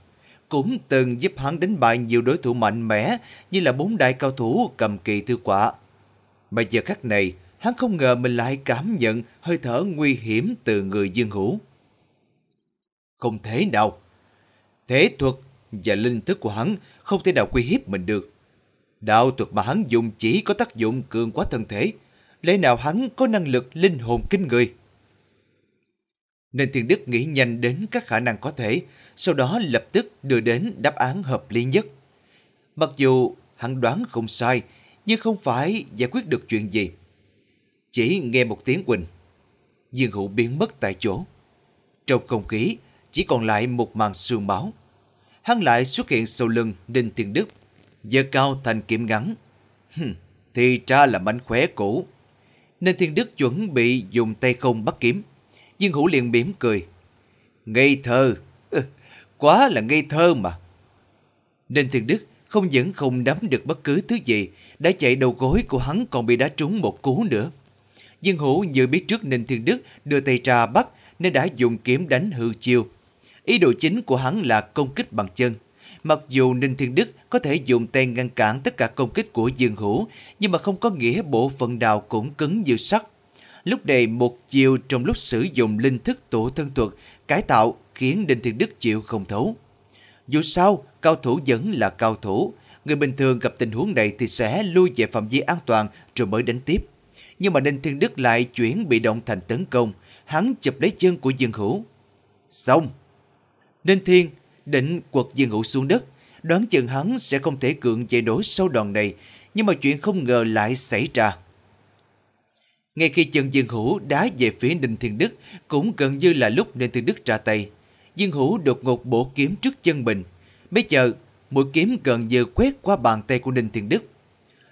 Cũng từng giúp hắn đánh bại nhiều đối thủ mạnh mẽ như là bốn đại cao thủ cầm kỳ thư quả. Mà giờ khắc này, hắn không ngờ mình lại cảm nhận hơi thở nguy hiểm từ người dương hữu. Không thế nào. Thế thuật và linh thức của hắn không thể nào quy hiếp mình được. Đạo thuật mà hắn dùng chỉ có tác dụng cường quá thân thể. Lẽ nào hắn có năng lực linh hồn kinh người? Nên Thiên Đức nghĩ nhanh đến các khả năng có thể, sau đó lập tức đưa đến đáp án hợp lý nhất. Mặc dù hắn đoán không sai, nhưng không phải giải quyết được chuyện gì. Chỉ nghe một tiếng quỳnh, Dương Hữu biến mất tại chỗ. Trong không khí, chỉ còn lại một màn sương máu. Hắn lại xuất hiện sau lưng Đinh Thiên Đức, giơ cao thành kiếm ngắn. Hừm, thì tra là mánh khóe cũ. Nên Thiên Đức chuẩn bị dùng tay không bắt kiếm. Dương Hữu liền mỉm cười. Ngây thơ, quá là ngây thơ mà. Nên Thiên Đức không những không nắm được bất cứ thứ gì, đã chạy đầu gối của hắn còn bị đá trúng một cú nữa. Dương Hữu dự biết trước Ninh Thiên Đức đưa tay ra bắt nên đã dùng kiếm đánh hư chiêu. Ý đồ chính của hắn là công kích bằng chân. Mặc dù Ninh Thiên Đức có thể dùng tay ngăn cản tất cả công kích của Dương Hữu, nhưng mà không có nghĩa bộ phận nào cũng cứng như sắt lúc này một chiều trong lúc sử dụng linh thức tổ thân thuật cải tạo khiến Đinh Thiên Đức chịu không thấu. Dù sao, cao thủ vẫn là cao thủ. Người bình thường gặp tình huống này thì sẽ lui về phạm vi an toàn rồi mới đánh tiếp. Nhưng mà Đinh Thiên Đức lại chuyển bị động thành tấn công. Hắn chụp lấy chân của Dương Hữu. Xong! Đinh Thiên định quật Dương Hữu xuống đất. Đoán chừng hắn sẽ không thể cưỡng chạy nổi sau đòn này. Nhưng mà chuyện không ngờ lại xảy ra. Ngay khi chân Dương Hữu đá về phía Ninh Thiên Đức, cũng gần như là lúc Ninh Thiên Đức ra tay. Dương Hữu đột ngột bổ kiếm trước chân mình. Bây giờ, mũi kiếm gần như quét qua bàn tay của Ninh Thiên Đức.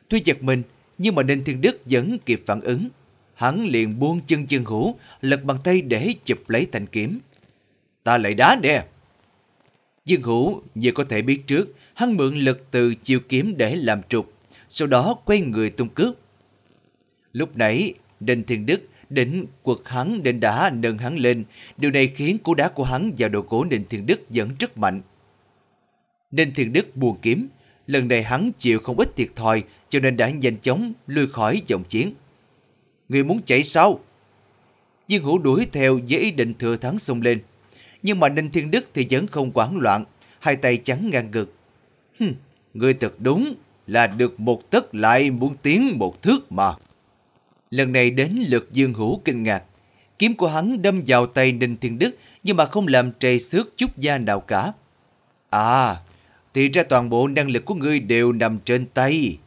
Tuy giật mình, nhưng mà Ninh Thiên Đức vẫn kịp phản ứng. Hắn liền buông chân Dương Hữu, lật bàn tay để chụp lấy thanh kiếm. Ta lại đá nè! Dương Hữu như có thể biết trước, hắn mượn lực từ chiều kiếm để làm trục, sau đó quay người tung cướp. Lúc nãy, Đinh Thiên Đức đến quật hắn nên đã nâng hắn lên. Điều này khiến cú đá của hắn vào đầu cổ Đinh Thiên Đức vẫn rất mạnh. Đinh Thiên Đức buồn kiếm. Lần này hắn chịu không ít thiệt thòi cho nên đã nhanh chóng lui khỏi dòng chiến. Người muốn chạy sao? Diên Hữu đuổi theo với ý định thừa thắng xông lên. Nhưng mà Ninh Thiên Đức thì vẫn không quản loạn, hai tay trắng ngang ngực. Hừm, ngươi thật đúng là được một tấc lại muốn tiến một thước mà. Lần này đến lượt Dương Hữu kinh ngạc. Kiếm của hắn đâm vào tay Ninh Thiên Đức nhưng mà không làm trầy xước chút da nào cả. À, thì ra toàn bộ năng lực của ngươi đều nằm trên tay.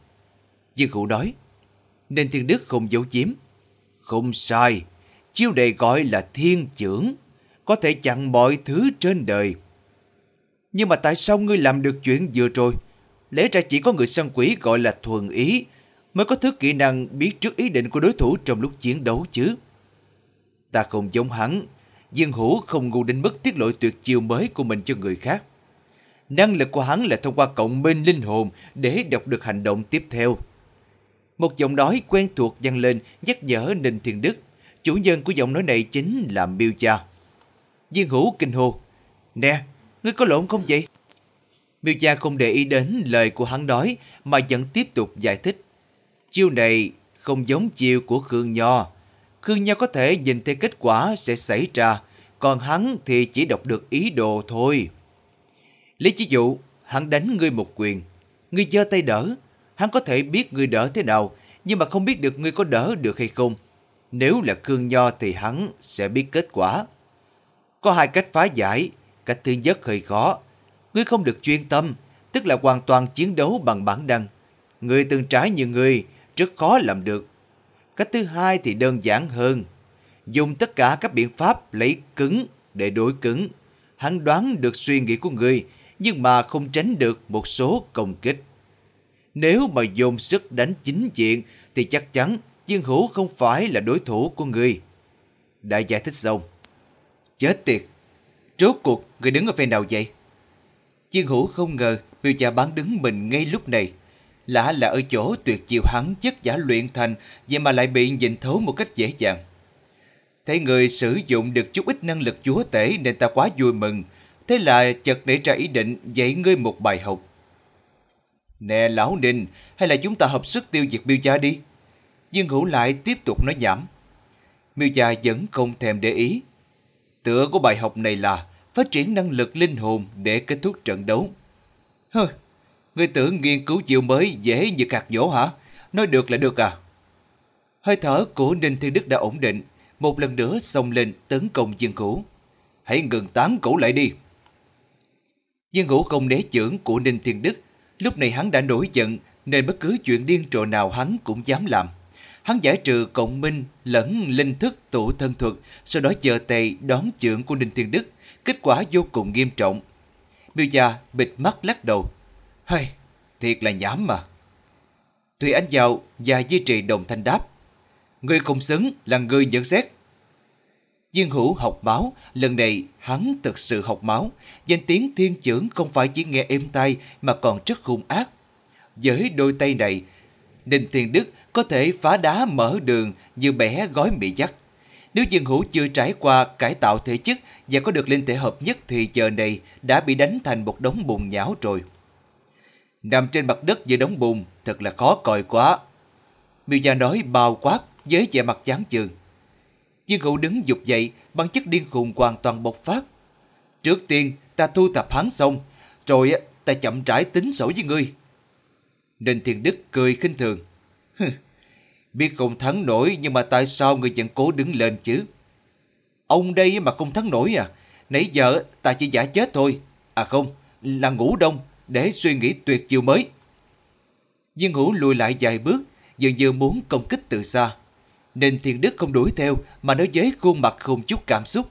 Dương Hữu nói. Ninh Thiên Đức không giấu chiếm. Không sai, chiêu đề gọi là thiên trưởng, có thể chặn mọi thứ trên đời. Nhưng mà tại sao ngươi làm được chuyện vừa rồi? Lẽ ra chỉ có người săn quỷ gọi là thuần ý mới có thứ kỹ năng biết trước ý định của đối thủ trong lúc chiến đấu chứ. Ta không giống hắn, Diên Hữu không ngu đến mức tiết lộ tuyệt chiêu mới của mình cho người khác. Năng lực của hắn là thông qua cộng minh linh hồn để đọc được hành động tiếp theo. Một giọng nói quen thuộc vang lên nhắc nhở Ninh Thiên Đức. Chủ nhân của giọng nói này chính là Miêu Cha. Diên Hữu kinh hô. Nè, ngươi có lộn không vậy? Miêu Cha không để ý đến lời của hắn nói mà vẫn tiếp tục giải thích. Chiêu này không giống chiêu của Khương Nho. Khương Nho có thể nhìn thấy kết quả sẽ xảy ra, còn hắn thì chỉ đọc được ý đồ thôi. Lý Chí Dụ, hắn đánh ngươi một quyền. Ngươi giơ tay đỡ, hắn có thể biết ngươi đỡ thế nào, nhưng mà không biết được ngươi có đỡ được hay không. Nếu là Khương Nho thì hắn sẽ biết kết quả. Có hai cách phá giải, cách thứ nhất hơi khó. Ngươi không được chuyên tâm, tức là hoàn toàn chiến đấu bằng bản năng. Người từng trái như ngươi rất khó làm được. Cách thứ hai thì đơn giản hơn. Dùng tất cả các biện pháp lấy cứng để đổi cứng. Hắn đoán được suy nghĩ của người nhưng mà không tránh được một số công kích. Nếu mà dùng sức đánh chính diện thì chắc chắn Chiên Hữu không phải là đối thủ của người. đã giải thích xong. Chết tiệt! Rốt cuộc người đứng ở phe nào vậy? Chiên Hữu không ngờ miêu già bán đứng mình ngay lúc này. Lạ là ở chỗ tuyệt chiều hắn chất giả luyện thành, vậy mà lại bị nhìn thấu một cách dễ dàng. Thấy người sử dụng được chút ít năng lực chúa tể nên ta quá vui mừng. Thế là chợt nảy ra ý định dạy ngươi một bài học. Nè lão ninh, hay là chúng ta hợp sức tiêu diệt miêu gia đi? Dương Hữu lại tiếp tục nói nhảm. Miêu gia vẫn không thèm để ý. Tựa của bài học này là phát triển năng lực linh hồn để kết thúc trận đấu. Hơi. Ngươi tưởng nghiên cứu chiều mới dễ như cạc dỗ hả? Nói được là được à? Hơi thở của Ninh Thiên Đức đã ổn định, một lần nữa xông lên tấn công Diên Cửu. Hãy ngừng tán cổ lại đi. Diên Cửu công đế trưởng của Ninh Thiên Đức, lúc này hắn đã nổi giận nên bất cứ chuyện điên rồ nào hắn cũng dám làm. Hắn giải trừ cộng minh lẫn linh thức tụ thân thuật, sau đó chờ tay đón trưởng của Ninh Thiên Đức, kết quả vô cùng nghiêm trọng. Miêu già bịt mắt lắc đầu, hay, thiệt là nhảm mà. Thùy anh vào và duy Trì đồng thanh đáp. Người không xứng là người nhận xét. Diên Hữu học báo, lần này hắn thực sự học máu, Danh tiếng thiên trưởng không phải chỉ nghe êm tai mà còn rất hung ác. Với đôi tay này, Đình Thiên Đức có thể phá đá mở đường như bẻ gói mì dắt. Nếu Diên Hữu chưa trải qua cải tạo thể chất và có được linh thể hợp nhất thì giờ này đã bị đánh thành một đống bùn nhão rồi nằm trên mặt đất giữa đống bùn, thật là khó coi quá. Miêu Gia nói bao quát với vẻ mặt chán chường. Viên hữu đứng dục dậy bằng chất điên khùng hoàn toàn bộc phát. Trước tiên ta thu thập hắn xong, rồi ta chậm rãi tính sổ với ngươi. Nên Thiên Đức cười khinh thường. Biết không thắng nổi nhưng mà tại sao người vẫn cố đứng lên chứ? Ông đây mà không thắng nổi à? Nãy giờ ta chỉ giả chết thôi. À không, là ngủ đông, để suy nghĩ tuyệt chiêu mới. Diên Hữu lùi lại vài bước, dường như muốn công kích từ xa. Nên Thiên Đức không đuổi theo mà nói với khuôn mặt không chút cảm xúc.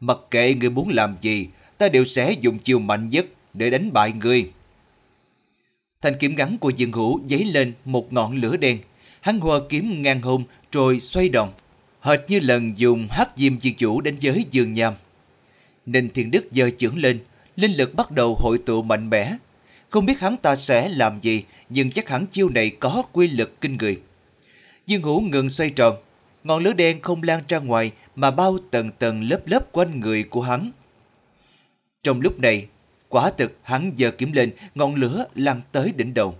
Mặc kệ người muốn làm gì, ta đều sẽ dùng chiều mạnh nhất để đánh bại người. Thanh kiếm ngắn của Dương Hữu dấy lên một ngọn lửa đen. Hắn hoa kiếm ngang hông rồi xoay đòn. Hệt như lần dùng hấp diêm diệt chủ đánh giới Dương Nham. Ninh Thiên Đức giơ chưởng lên, linh lực bắt đầu hội tụ mạnh mẽ. Không biết hắn ta sẽ làm gì, nhưng chắc hẳn chiêu này có quy lực kinh người. Dương Hữu ngừng xoay tròn, ngọn lửa đen không lan ra ngoài mà bao tầng tầng lớp lớp quanh người của hắn. Trong lúc này, quả thực hắn giờ kiểm lên, ngọn lửa lan tới đỉnh đầu.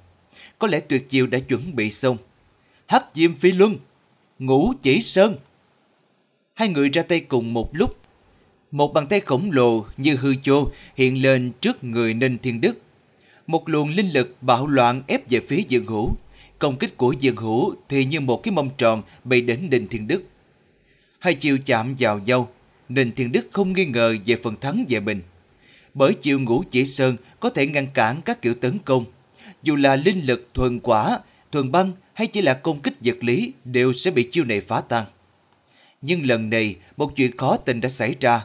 Có lẽ tuyệt chiêu đã chuẩn bị xong. Hắc diêm phi luân, ngũ chỉ sơn. Hai người ra tay cùng một lúc một bàn tay khổng lồ như hư chô hiện lên trước người Ninh Thiên Đức. Một luồng linh lực bạo loạn ép về phía Dương Hữu. Công kích của Dương Hữu thì như một cái mông tròn bay đến Ninh Thiên Đức. Hai chiều chạm vào nhau, Ninh Thiên Đức không nghi ngờ về phần thắng về mình. Bởi chiều ngũ chỉ sơn có thể ngăn cản các kiểu tấn công. Dù là linh lực thuần quả, thuần băng hay chỉ là công kích vật lý đều sẽ bị chiêu này phá tan. Nhưng lần này, một chuyện khó tình đã xảy ra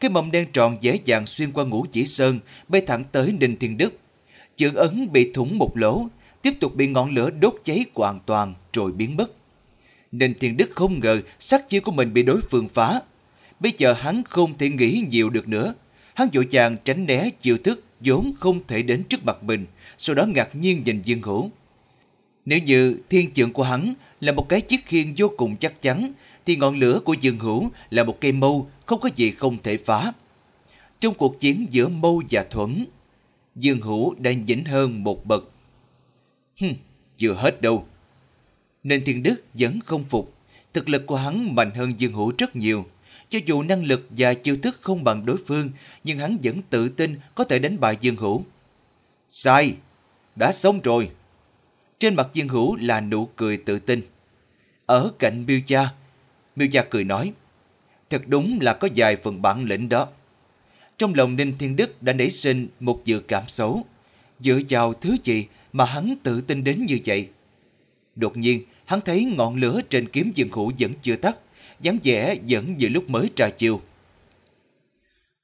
cái mầm đen tròn dễ dàng xuyên qua ngũ chỉ sơn, bay thẳng tới Ninh Thiên Đức. Chưởng ấn bị thủng một lỗ, tiếp tục bị ngọn lửa đốt cháy hoàn toàn rồi biến mất. Ninh Thiên Đức không ngờ sắc chiêu của mình bị đối phương phá. Bây giờ hắn không thể nghĩ nhiều được nữa. Hắn vội vàng tránh né chiêu thức vốn không thể đến trước mặt mình, sau đó ngạc nhiên nhìn Dương Hữu. Nếu như thiên trượng của hắn là một cái chiếc khiên vô cùng chắc chắn, thì ngọn lửa của Dương Hữu là một cây mâu không có gì không thể phá. Trong cuộc chiến giữa Mâu và Thuẫn, Dương Hữu đã nhỉnh hơn một bậc. Hừm, chưa hết đâu. Nên Thiên Đức vẫn không phục, thực lực của hắn mạnh hơn Dương Hữu rất nhiều. Cho dù năng lực và chiêu thức không bằng đối phương, nhưng hắn vẫn tự tin có thể đánh bại Dương Hữu. Sai, đã xong rồi. Trên mặt Dương Hữu là nụ cười tự tin. Ở cạnh Miêu cha Miêu cha cười nói, thật đúng là có vài phần bản lĩnh đó. Trong lòng Ninh Thiên Đức đã nảy sinh một dự cảm xấu. Dựa vào thứ gì mà hắn tự tin đến như vậy? Đột nhiên, hắn thấy ngọn lửa trên kiếm dương hữu vẫn chưa tắt, dáng vẻ vẫn như lúc mới trà chiều.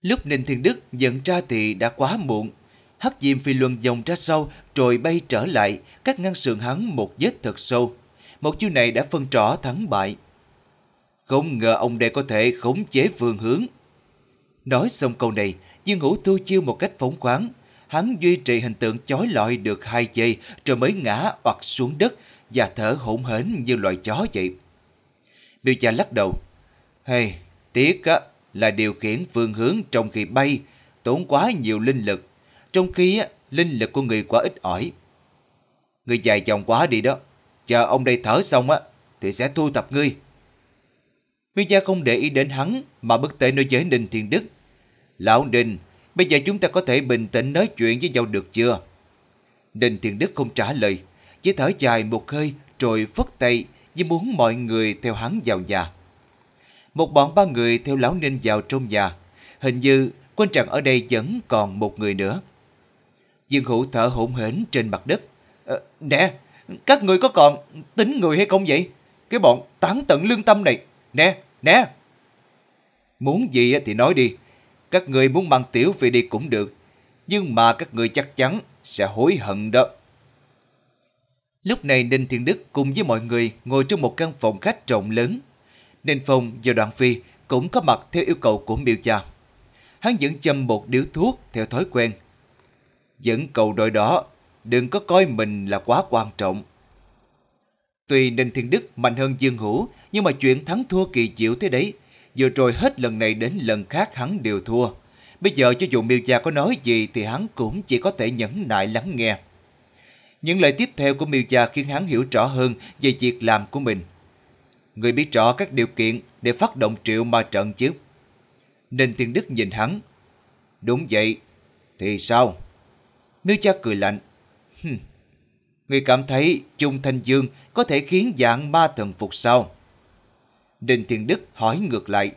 Lúc Ninh Thiên Đức nhận ra thì đã quá muộn. Hắc diêm phi luân dòng ra sau rồi bay trở lại, cắt ngăn sườn hắn một vết thật sâu. Một chiêu này đã phân rõ thắng bại. Không ngờ ông đây có thể khống chế phương hướng. Nói xong câu này, Dương Hữu thu chiêu một cách phóng khoáng. Hắn duy trì hình tượng chói lọi được hai giây rồi mới ngã hoặc xuống đất và thở hổn hển như loài chó vậy. biểu cha lắc đầu. Hey, tiếc á, là điều khiển phương hướng trong khi bay, tốn quá nhiều linh lực. Trong khi á, linh lực của người quá ít ỏi. Người dài dòng quá đi đó. Chờ ông đây thở xong á, thì sẽ thu thập ngươi. Miên Gia không để ý đến hắn mà bước tới nói với Ninh Thiên Đức. Lão Ninh, bây giờ chúng ta có thể bình tĩnh nói chuyện với nhau được chưa? Ninh Thiên Đức không trả lời, chỉ thở dài một hơi rồi phất tay vì muốn mọi người theo hắn vào nhà. Một bọn ba người theo Lão Ninh vào trong nhà. Hình như quanh trận ở đây vẫn còn một người nữa. Dương Hữu thở hổn hển trên mặt đất. À, nè, các người có còn tính người hay không vậy? Cái bọn tán tận lương tâm này, nè, Nè! Muốn gì thì nói đi. Các người muốn mang tiểu về đi cũng được. Nhưng mà các người chắc chắn sẽ hối hận đó. Lúc này Ninh Thiên Đức cùng với mọi người ngồi trong một căn phòng khách rộng lớn. Ninh Phong và Đoàn Phi cũng có mặt theo yêu cầu của miêu cha. Hắn vẫn châm một điếu thuốc theo thói quen. Vẫn cầu đội đó, đừng có coi mình là quá quan trọng. Tuy Ninh Thiên Đức mạnh hơn Dương Hữu, nhưng mà chuyện thắng thua kỳ diệu thế đấy. Vừa rồi hết lần này đến lần khác hắn đều thua. Bây giờ cho dù miêu gia có nói gì thì hắn cũng chỉ có thể nhẫn nại lắng nghe. Những lời tiếp theo của miêu gia khiến hắn hiểu rõ hơn về việc làm của mình. Người biết rõ các điều kiện để phát động triệu ma trận chứ. Nên thiên đức nhìn hắn. Đúng vậy, thì sao? Miêu gia cười lạnh. Người cảm thấy Trung Thanh Dương có thể khiến dạng ma thần phục sao? Đinh Thiên Đức hỏi ngược lại.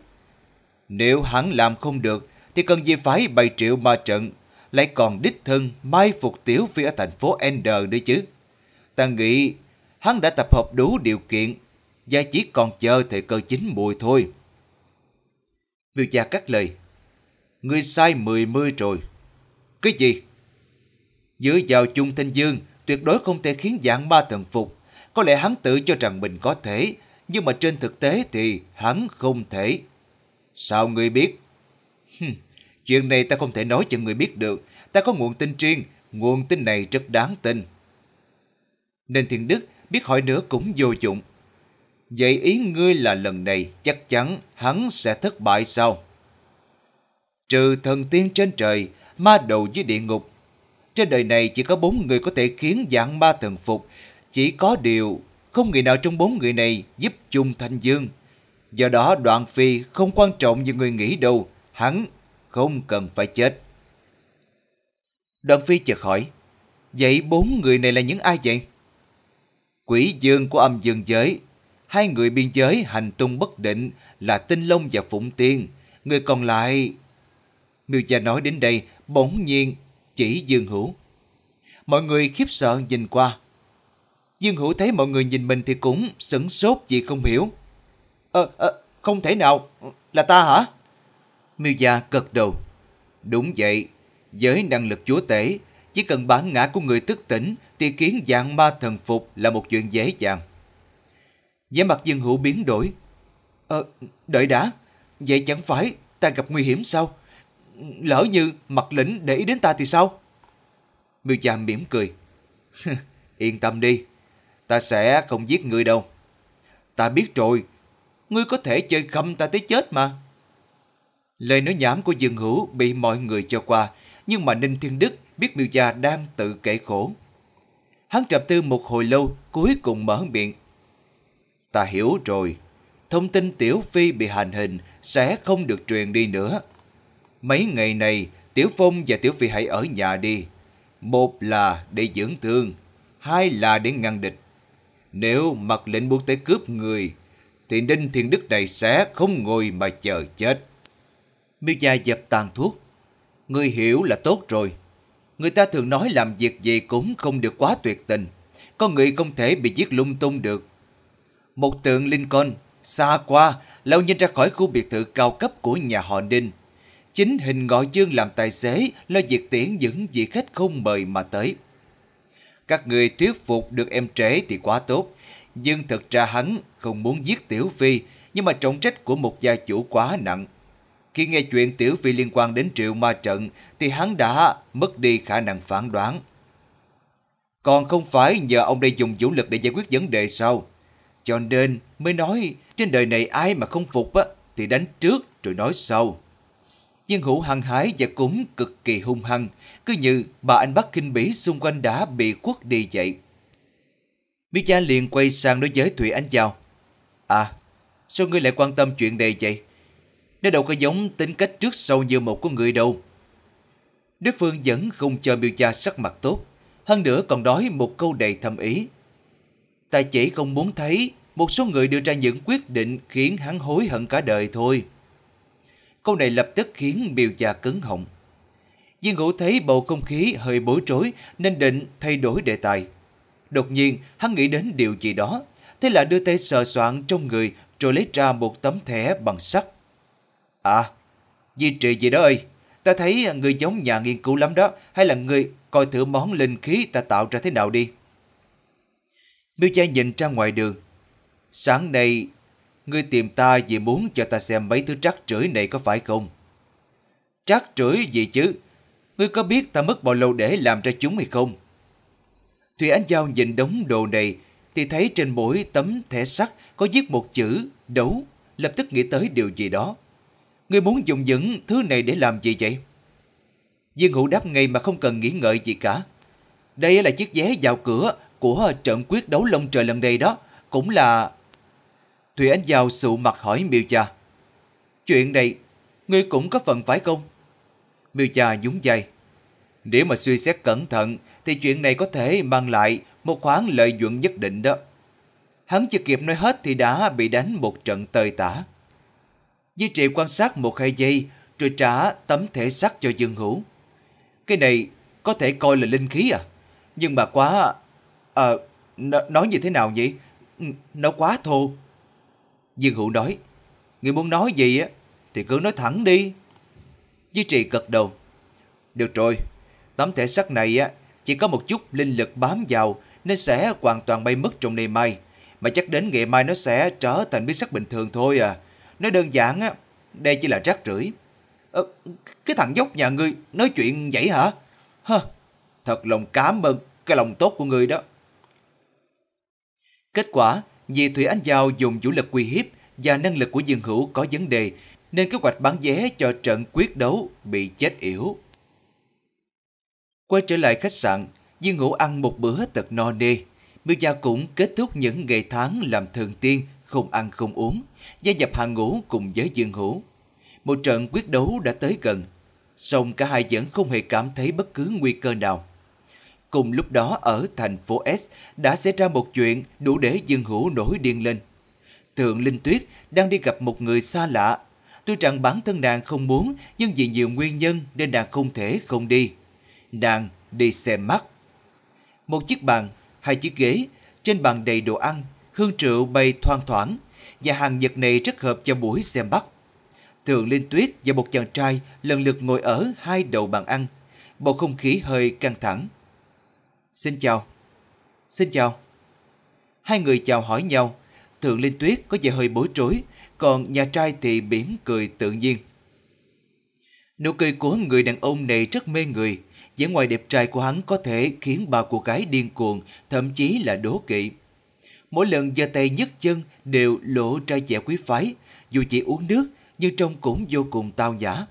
Nếu hắn làm không được, thì cần gì phải bày triệu ma trận, lại còn đích thân mai phục tiểu phi ở thành phố Ender nữa chứ. Ta nghĩ hắn đã tập hợp đủ điều kiện và chỉ còn chờ thời cơ chính mùi thôi. Miêu Gia cắt lời. Ngươi sai mười mươi rồi. Cái gì? Dựa vào chung thanh dương, tuyệt đối không thể khiến dạng ma thần phục. Có lẽ hắn tự cho rằng mình có thể, nhưng mà trên thực tế thì hắn không thể. Sao ngươi biết? chuyện này ta không thể nói cho người biết được. Ta có nguồn tin riêng, nguồn tin này rất đáng tin. Nên thiên đức biết hỏi nữa cũng vô dụng. Vậy ý ngươi là lần này chắc chắn hắn sẽ thất bại sao? Trừ thần tiên trên trời, ma đầu dưới địa ngục. Trên đời này chỉ có bốn người có thể khiến dạng ma thần phục. Chỉ có điều không người nào trong bốn người này giúp chung Thanh Dương. Do đó Đoạn Phi không quan trọng như người nghĩ đâu, hắn không cần phải chết. Đoạn Phi chợt hỏi, vậy bốn người này là những ai vậy? Quỷ dương của âm dương giới, hai người biên giới hành tung bất định là Tinh Long và Phụng Tiên, người còn lại... Miêu Gia nói đến đây, bỗng nhiên chỉ dương hữu. Mọi người khiếp sợ nhìn qua, Dương Hữu thấy mọi người nhìn mình thì cũng sửng sốt vì không hiểu. Ờ, à, à, không thể nào, là ta hả? Miêu Gia gật đầu. Đúng vậy, với năng lực chúa tể, chỉ cần bản ngã của người thức tỉnh thì kiến dạng ma thần phục là một chuyện dễ dàng. vẻ mặt Dương Hữu biến đổi. Ờ, đợi đã, vậy chẳng phải ta gặp nguy hiểm sao? Lỡ như mặt lĩnh để ý đến ta thì sao? Miêu Gia mỉm cười. Yên tâm đi, Ta sẽ không giết ngươi đâu. Ta biết rồi, ngươi có thể chơi khâm ta tới chết mà. Lời nói nhảm của Dương Hữu bị mọi người cho qua, nhưng mà Ninh Thiên Đức biết Miêu Gia đang tự kể khổ. Hắn trầm tư một hồi lâu, cuối cùng mở miệng. Ta hiểu rồi, thông tin Tiểu Phi bị hành hình sẽ không được truyền đi nữa. Mấy ngày này, Tiểu Phong và Tiểu Phi hãy ở nhà đi. Một là để dưỡng thương, hai là để ngăn địch. Nếu mặt lệnh muốn tới cướp người, thì Đinh Thiên Đức này sẽ không ngồi mà chờ chết. Miêu Gia dập tàn thuốc. Người hiểu là tốt rồi. Người ta thường nói làm việc gì cũng không được quá tuyệt tình. Có người không thể bị giết lung tung được. Một tượng Lincoln, xa qua, lão nhìn ra khỏi khu biệt thự cao cấp của nhà họ Đinh. Chính hình ngọ dương làm tài xế lo việc tiễn những vị khách không mời mà tới. Các người thuyết phục được em trễ thì quá tốt. Nhưng thật ra hắn không muốn giết Tiểu Phi, nhưng mà trọng trách của một gia chủ quá nặng. Khi nghe chuyện Tiểu Phi liên quan đến triệu ma trận, thì hắn đã mất đi khả năng phản đoán. Còn không phải nhờ ông đây dùng vũ lực để giải quyết vấn đề sao? Cho nên mới nói trên đời này ai mà không phục á, thì đánh trước rồi nói sau. Viên hữu hăng hái và cũng cực kỳ hung hăng, cứ như bà anh bắt kinh bỉ xung quanh đã bị quất đi vậy. Biết gia liền quay sang đối với Thủy Anh Giao. À, sao ngươi lại quan tâm chuyện này vậy? Nó đâu có giống tính cách trước sau như một con người đâu. Đức Phương vẫn không cho Miêu Gia sắc mặt tốt, hơn nữa còn nói một câu đầy thâm ý. Ta chỉ không muốn thấy một số người đưa ra những quyết định khiến hắn hối hận cả đời thôi. Câu này lập tức khiến biểu già cứng họng. Viên ngũ thấy bầu không khí hơi bối rối nên định thay đổi đề tài. Đột nhiên, hắn nghĩ đến điều gì đó. Thế là đưa tay sờ soạn trong người rồi lấy ra một tấm thẻ bằng sắt. À, di trì gì đó ơi. Ta thấy người giống nhà nghiên cứu lắm đó. Hay là người coi thử món linh khí ta tạo ra thế nào đi. Miêu Gia nhìn ra ngoài đường. Sáng nay Ngươi tìm ta vì muốn cho ta xem mấy thứ trắc trưởi này có phải không? Trắc trưởi gì chứ? Ngươi có biết ta mất bao lâu để làm ra chúng hay không? Thùy anh Giao nhìn đống đồ này thì thấy trên mỗi tấm thẻ sắt có viết một chữ đấu, lập tức nghĩ tới điều gì đó. Ngươi muốn dùng những thứ này để làm gì vậy? Diên Hữu đáp ngay mà không cần nghĩ ngợi gì cả. Đây là chiếc vé vào cửa của trận quyết đấu lông trời lần này đó, cũng là Thủy anh Giao sụ mặt hỏi Miêu Cha. Chuyện này, ngươi cũng có phần phải không? Miêu Cha nhún dây Nếu mà suy xét cẩn thận, thì chuyện này có thể mang lại một khoản lợi nhuận nhất định đó. Hắn chưa kịp nói hết thì đã bị đánh một trận tơi tả. Di Triệu quan sát một hai giây rồi trả tấm thể sắt cho Dương Hữu. Cái này có thể coi là linh khí à? Nhưng mà quá... À, nó, nói như thế nào vậy? Nó quá thô. Dương Hữu nói, người muốn nói gì á, thì cứ nói thẳng đi. Di trì gật đầu. Được rồi, tấm thể sắt này á, chỉ có một chút linh lực bám vào nên sẽ hoàn toàn bay mất trong đêm mai. Mà chắc đến ngày mai nó sẽ trở thành biến sắc bình thường thôi à. Nói đơn giản á, đây chỉ là rác rưởi. Ờ, cái thằng dốc nhà ngươi nói chuyện vậy hả? Hơ, thật lòng cảm ơn cái lòng tốt của ngươi đó. Kết quả, vì Thủy anh Giao dùng vũ lực uy hiếp và năng lực của Dương Hữu có vấn đề, nên kế hoạch bán vé cho trận quyết đấu bị chết yểu. Quay trở lại khách sạn, Dương Hữu ăn một bữa thật no nê. Miêu Gia cũng kết thúc những ngày tháng làm thường tiên, không ăn không uống, gia nhập hàng ngũ cùng với Dương Hữu. Một trận quyết đấu đã tới gần, song cả hai vẫn không hề cảm thấy bất cứ nguy cơ nào. Cùng lúc đó ở thành phố S đã xảy ra một chuyện đủ để dân Hữu nổi điên lên. Thượng Linh Tuyết đang đi gặp một người xa lạ. tôi rằng bản thân nàng không muốn nhưng vì nhiều nguyên nhân nên nàng không thể không đi. Nàng đi xem mắt. Một chiếc bàn, hai chiếc ghế, trên bàn đầy đồ ăn, hương rượu bay thoang thoảng và hàng vật này rất hợp cho buổi xem bắt. Thượng Linh Tuyết và một chàng trai lần lượt ngồi ở hai đầu bàn ăn. Bầu không khí hơi căng thẳng. Xin chào. Xin chào. Hai người chào hỏi nhau. Thượng Linh Tuyết có vẻ hơi bối rối, còn nhà trai thì mỉm cười tự nhiên. Nụ cười của người đàn ông này rất mê người. Vẻ ngoài đẹp trai của hắn có thể khiến bà cô gái điên cuồng, thậm chí là đố kỵ. Mỗi lần giơ tay nhấc chân đều lộ ra vẻ quý phái, dù chỉ uống nước nhưng trông cũng vô cùng tao nhã.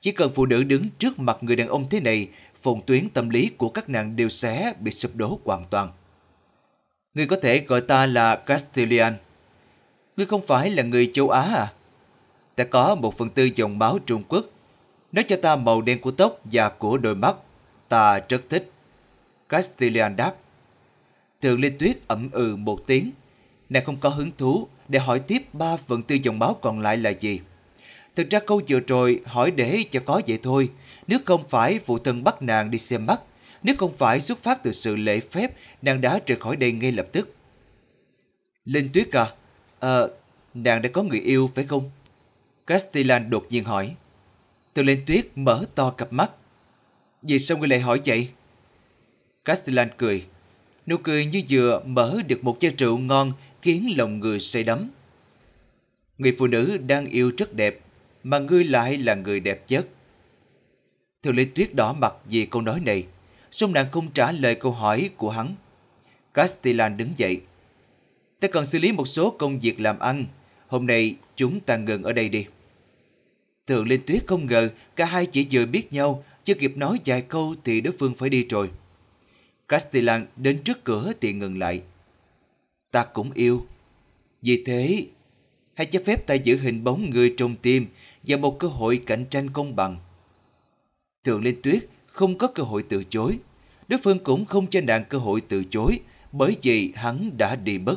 Chỉ cần phụ nữ đứng trước mặt người đàn ông thế này phòng tuyến tâm lý của các nàng đều sẽ bị sụp đổ hoàn toàn. người có thể gọi ta là Castilian. người không phải là người châu Á à? Ta có một phần tư dòng máu Trung Quốc. Nó cho ta màu đen của tóc và của đôi mắt. Ta rất thích. Castilian đáp. Thường Lê Tuyết ẩm ừ một tiếng. Nàng không có hứng thú để hỏi tiếp ba phần tư dòng máu còn lại là gì. Thực ra câu vừa rồi hỏi để cho có vậy thôi nếu không phải vụ thân bắt nàng đi xem mắt, nếu không phải xuất phát từ sự lễ phép, nàng đã rời khỏi đây ngay lập tức. Linh Tuyết à, à nàng đã có người yêu phải không? Castellan đột nhiên hỏi. Từ Linh Tuyết mở to cặp mắt. Vì sao người lại hỏi vậy? Castellan cười. Nụ cười như vừa mở được một chai rượu ngon khiến lòng người say đắm. Người phụ nữ đang yêu rất đẹp, mà ngươi lại là người đẹp nhất. Thường Lê Tuyết đỏ mặt vì câu nói này. Song nàng không trả lời câu hỏi của hắn. Castellan đứng dậy. Ta cần xử lý một số công việc làm ăn. Hôm nay chúng ta ngừng ở đây đi. Thường Linh Tuyết không ngờ cả hai chỉ vừa biết nhau, chưa kịp nói vài câu thì đối phương phải đi rồi. Castellan đến trước cửa thì ngừng lại. Ta cũng yêu. Vì thế, hãy cho phép ta giữ hình bóng người trong tim và một cơ hội cạnh tranh công bằng. Thượng Linh Tuyết không có cơ hội từ chối. Đối phương cũng không cho nàng cơ hội từ chối bởi vì hắn đã đi mất.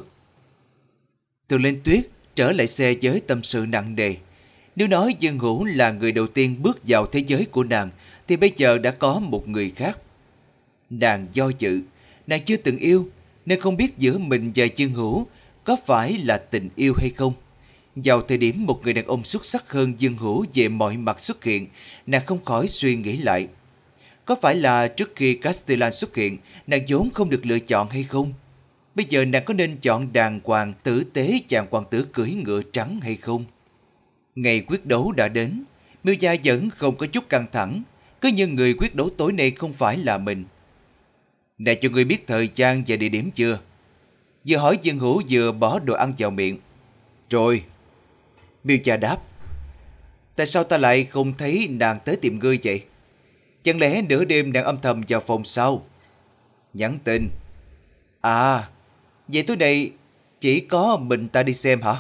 Thượng Linh Tuyết trở lại xe với tâm sự nặng nề. Nếu nói Dương Hữu là người đầu tiên bước vào thế giới của nàng thì bây giờ đã có một người khác. Nàng do dự, nàng chưa từng yêu nên không biết giữa mình và Dương Hữu có phải là tình yêu hay không. Vào thời điểm một người đàn ông xuất sắc hơn Dương Hữu về mọi mặt xuất hiện, nàng không khỏi suy nghĩ lại. Có phải là trước khi Castellan xuất hiện, nàng vốn không được lựa chọn hay không? Bây giờ nàng có nên chọn đàng hoàng tử tế chàng hoàng tử cưỡi ngựa trắng hay không? Ngày quyết đấu đã đến, Miêu Gia vẫn không có chút căng thẳng, cứ như người quyết đấu tối nay không phải là mình. Nè cho người biết thời gian và địa điểm chưa? Vừa hỏi Dương Hữu vừa bỏ đồ ăn vào miệng. Rồi, Miêu cha đáp. Tại sao ta lại không thấy nàng tới tìm ngươi vậy? Chẳng lẽ nửa đêm nàng âm thầm vào phòng sau? Nhắn tin. À, vậy tối nay chỉ có mình ta đi xem hả?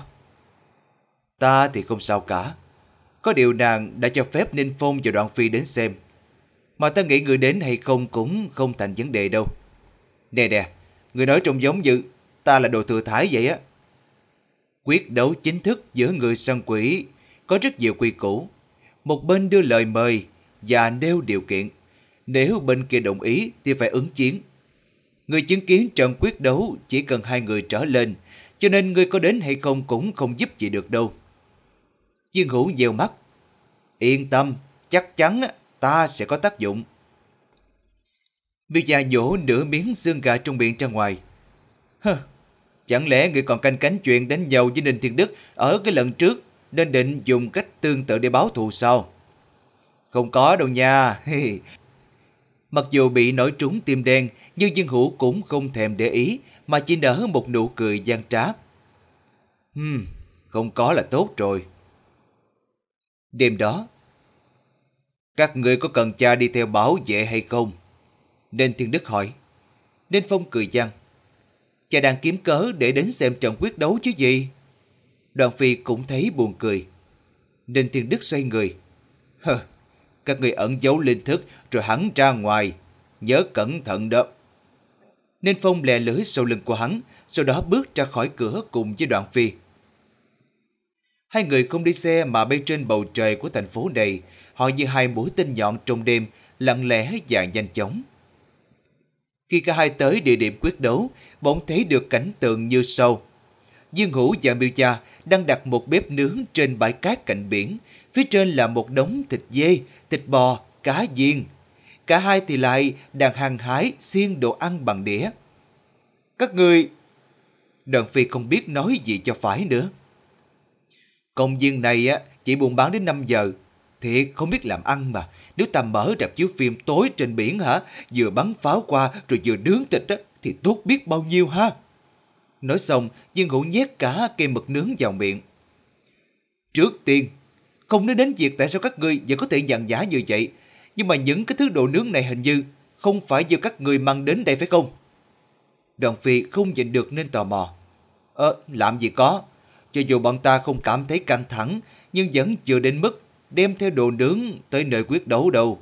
Ta thì không sao cả. Có điều nàng đã cho phép Ninh Phong và Đoạn Phi đến xem. Mà ta nghĩ người đến hay không cũng không thành vấn đề đâu. Nè nè, người nói trông giống như ta là đồ thừa thái vậy á quyết đấu chính thức giữa người săn quỷ có rất nhiều quy củ. Một bên đưa lời mời và nêu điều kiện. Nếu bên kia đồng ý thì phải ứng chiến. Người chứng kiến trận quyết đấu chỉ cần hai người trở lên, cho nên người có đến hay không cũng không giúp gì được đâu. Chiên hữu nhiều mắt. Yên tâm, chắc chắn ta sẽ có tác dụng. Miêu già nhổ nửa miếng xương gà trong miệng ra ngoài. Hơ, Chẳng lẽ người còn canh cánh chuyện đánh nhau với Ninh Thiên Đức ở cái lần trước nên định dùng cách tương tự để báo thù sao? Không có đâu nha. Mặc dù bị nổi trúng tim đen, nhưng Dương Hữu cũng không thèm để ý, mà chỉ nở một nụ cười gian trá. Ừm, không có là tốt rồi. Đêm đó, các người có cần cha đi theo bảo vệ hay không? Nên Thiên Đức hỏi. Nên Phong cười gian. Cha đang kiếm cớ để đến xem trận quyết đấu chứ gì. Đoàn Phi cũng thấy buồn cười. Ninh Thiên Đức xoay người. Hờ, các người ẩn giấu linh thức rồi hắn ra ngoài. Nhớ cẩn thận đó. Ninh Phong lè lưới sau lưng của hắn, sau đó bước ra khỏi cửa cùng với Đoàn Phi. Hai người không đi xe mà bay trên bầu trời của thành phố này, họ như hai mũi tên nhọn trong đêm, lặng lẽ và nhanh chóng. Khi cả hai tới địa điểm quyết đấu, bỗng thấy được cảnh tượng như sau. Dương Hữu và Miêu Gia đang đặt một bếp nướng trên bãi cát cạnh biển. Phía trên là một đống thịt dê, thịt bò, cá viên. Cả hai thì lại đang hàng hái xiên đồ ăn bằng đĩa. Các người... Đoàn Phi không biết nói gì cho phải nữa. Công viên này chỉ buôn bán đến 5 giờ, Thiệt không biết làm ăn mà. Nếu ta mở rạp chiếu phim tối trên biển hả, vừa bắn pháo qua rồi vừa nướng thịt á, thì tốt biết bao nhiêu ha. Nói xong, viên ngũ nhét cả cây mực nướng vào miệng. Trước tiên, không nói đến việc tại sao các ngươi vẫn có thể dằn giả như vậy, nhưng mà những cái thứ đồ nướng này hình như không phải do các người mang đến đây phải không? Đoàn phi không nhịn được nên tò mò. Ờ, làm gì có. Cho dù bọn ta không cảm thấy căng thẳng, nhưng vẫn chưa đến mức đem theo đồ nướng tới nơi quyết đấu đâu.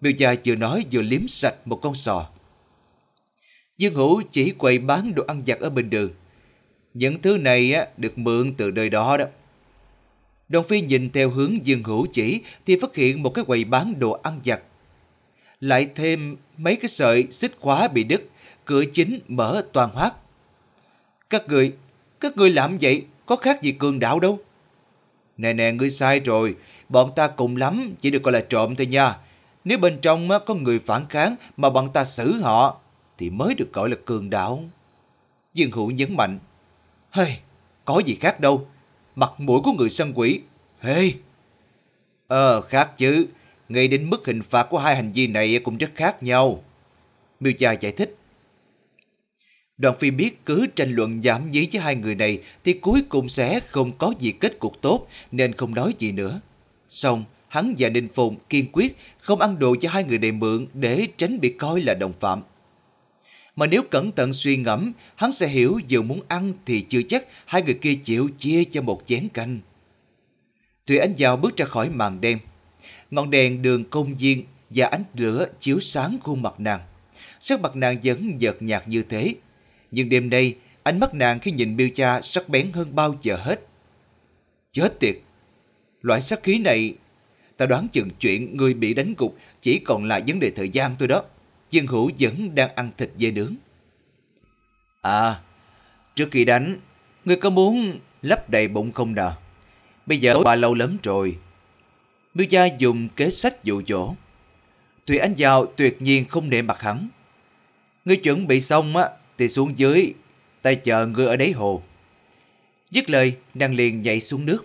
Miêu Gia vừa nói vừa liếm sạch một con sò. Dương Hữu chỉ quầy bán đồ ăn giặt ở bên đường. Những thứ này á, được mượn từ nơi đó đó. Đồng Phi nhìn theo hướng Dương Hữu chỉ thì phát hiện một cái quầy bán đồ ăn giặt. Lại thêm mấy cái sợi xích khóa bị đứt, cửa chính mở toàn hoác. Các người, các người làm vậy có khác gì cường đạo đâu. Nè nè, ngươi sai rồi. Bọn ta cùng lắm, chỉ được gọi là trộm thôi nha. Nếu bên trong có người phản kháng mà bọn ta xử họ, thì mới được gọi là cường đạo. Dương Hữu nhấn mạnh. Hey, có gì khác đâu. Mặt mũi của người sân quỷ. Hey. Ờ, khác chứ. Ngay đến mức hình phạt của hai hành vi này cũng rất khác nhau. Miêu Cha giải thích. Đoàn Phi biết cứ tranh luận giảm dí với hai người này thì cuối cùng sẽ không có gì kết cục tốt nên không nói gì nữa. Xong, hắn và Ninh Phùng kiên quyết không ăn đồ cho hai người này mượn để tránh bị coi là đồng phạm. Mà nếu cẩn thận suy ngẫm, hắn sẽ hiểu dù muốn ăn thì chưa chắc hai người kia chịu chia cho một chén canh. Thủy Ánh Giao bước ra khỏi màn đêm. Ngọn đèn đường công viên và ánh lửa chiếu sáng khuôn mặt nàng. Sắc mặt nàng vẫn giật nhạt như thế, nhưng đêm nay ánh mắt nàng khi nhìn Miêu Cha sắc bén hơn bao giờ hết. Chết tiệt! Loại sát khí này, ta đoán chừng chuyện người bị đánh gục chỉ còn là vấn đề thời gian thôi đó. Dương Hữu vẫn đang ăn thịt dê nướng. À, trước khi đánh, người có muốn lấp đầy bụng không nào? Bây giờ qua lâu lắm rồi. Miêu Gia dùng kế sách dụ dỗ. Thủy anh giàu tuyệt nhiên không để mặt hắn. Người chuẩn bị xong á, thì xuống dưới, ta chờ ngươi ở đáy hồ. Dứt lời, nàng liền nhảy xuống nước.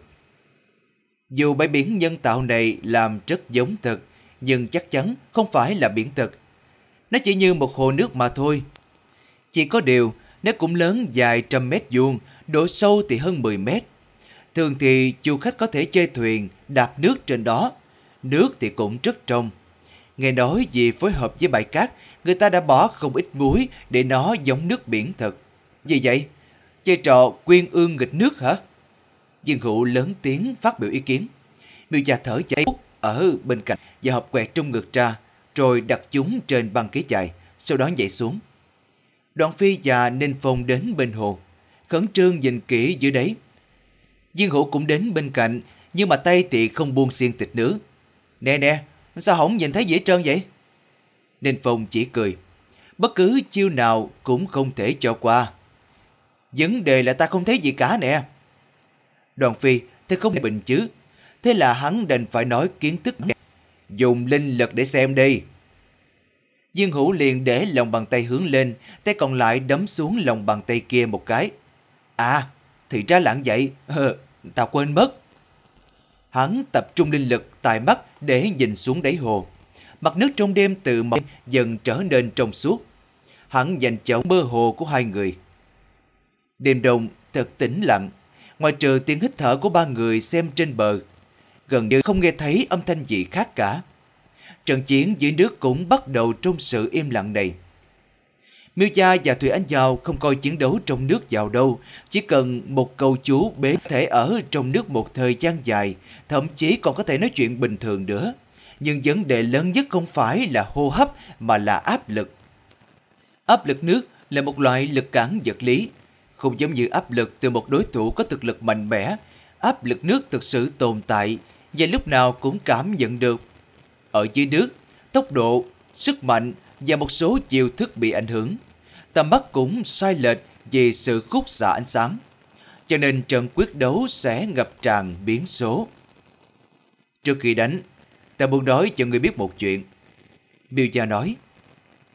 Dù bãi biển nhân tạo này làm rất giống thật, nhưng chắc chắn không phải là biển thật. Nó chỉ như một hồ nước mà thôi. Chỉ có điều, nó cũng lớn dài trăm mét vuông, độ sâu thì hơn 10 mét. Thường thì du khách có thể chơi thuyền, đạp nước trên đó. Nước thì cũng rất trong. Nghe nói vì phối hợp với bãi cát, người ta đã bỏ không ít muối để nó giống nước biển thật. Vì vậy, chơi trò quyên ương nghịch nước hả? Dương Hữu lớn tiếng phát biểu ý kiến. Miêu Gia thở chảy ở bên cạnh và hợp quẹt trong ngực ra, rồi đặt chúng trên băng ghế chạy, sau đó nhảy xuống. Đoàn Phi và Ninh Phong đến bên hồ, khẩn trương nhìn kỹ dưới đấy. Dương Hữu cũng đến bên cạnh, nhưng mà tay thì không buông xiên tịch nữ. Nè nè, Sao không nhìn thấy gì hết trơn vậy? Nên Phong chỉ cười. Bất cứ chiêu nào cũng không thể cho qua. Vấn đề là ta không thấy gì cả nè. Đoàn Phi thì không bình chứ. Thế là hắn đành phải nói kiến thức đẹp. Dùng linh lực để xem đi. Dương Hữu liền để lòng bàn tay hướng lên, tay còn lại đấm xuống lòng bàn tay kia một cái. À, thì ra lãng vậy, ờ, tao quên mất hắn tập trung linh lực tại mắt để nhìn xuống đáy hồ. Mặt nước trong đêm từ mờ dần trở nên trong suốt. Hắn dành chảo mơ hồ của hai người. Đêm đông thật tĩnh lặng, ngoài trừ tiếng hít thở của ba người xem trên bờ. Gần như không nghe thấy âm thanh gì khác cả. Trận chiến dưới nước cũng bắt đầu trong sự im lặng này. Miêu Gia và Thủy Anh Giao không coi chiến đấu trong nước vào đâu, chỉ cần một câu chú bế thể ở trong nước một thời gian dài, thậm chí còn có thể nói chuyện bình thường nữa. Nhưng vấn đề lớn nhất không phải là hô hấp mà là áp lực. Áp lực nước là một loại lực cản vật lý, không giống như áp lực từ một đối thủ có thực lực mạnh mẽ. Áp lực nước thực sự tồn tại và lúc nào cũng cảm nhận được. Ở dưới nước, tốc độ, sức mạnh và một số chiêu thức bị ảnh hưởng tầm mắt cũng sai lệch vì sự khúc xạ ánh sáng. Cho nên trận quyết đấu sẽ ngập tràn biến số. Trước khi đánh, ta muốn nói cho người biết một chuyện. Miêu Gia nói,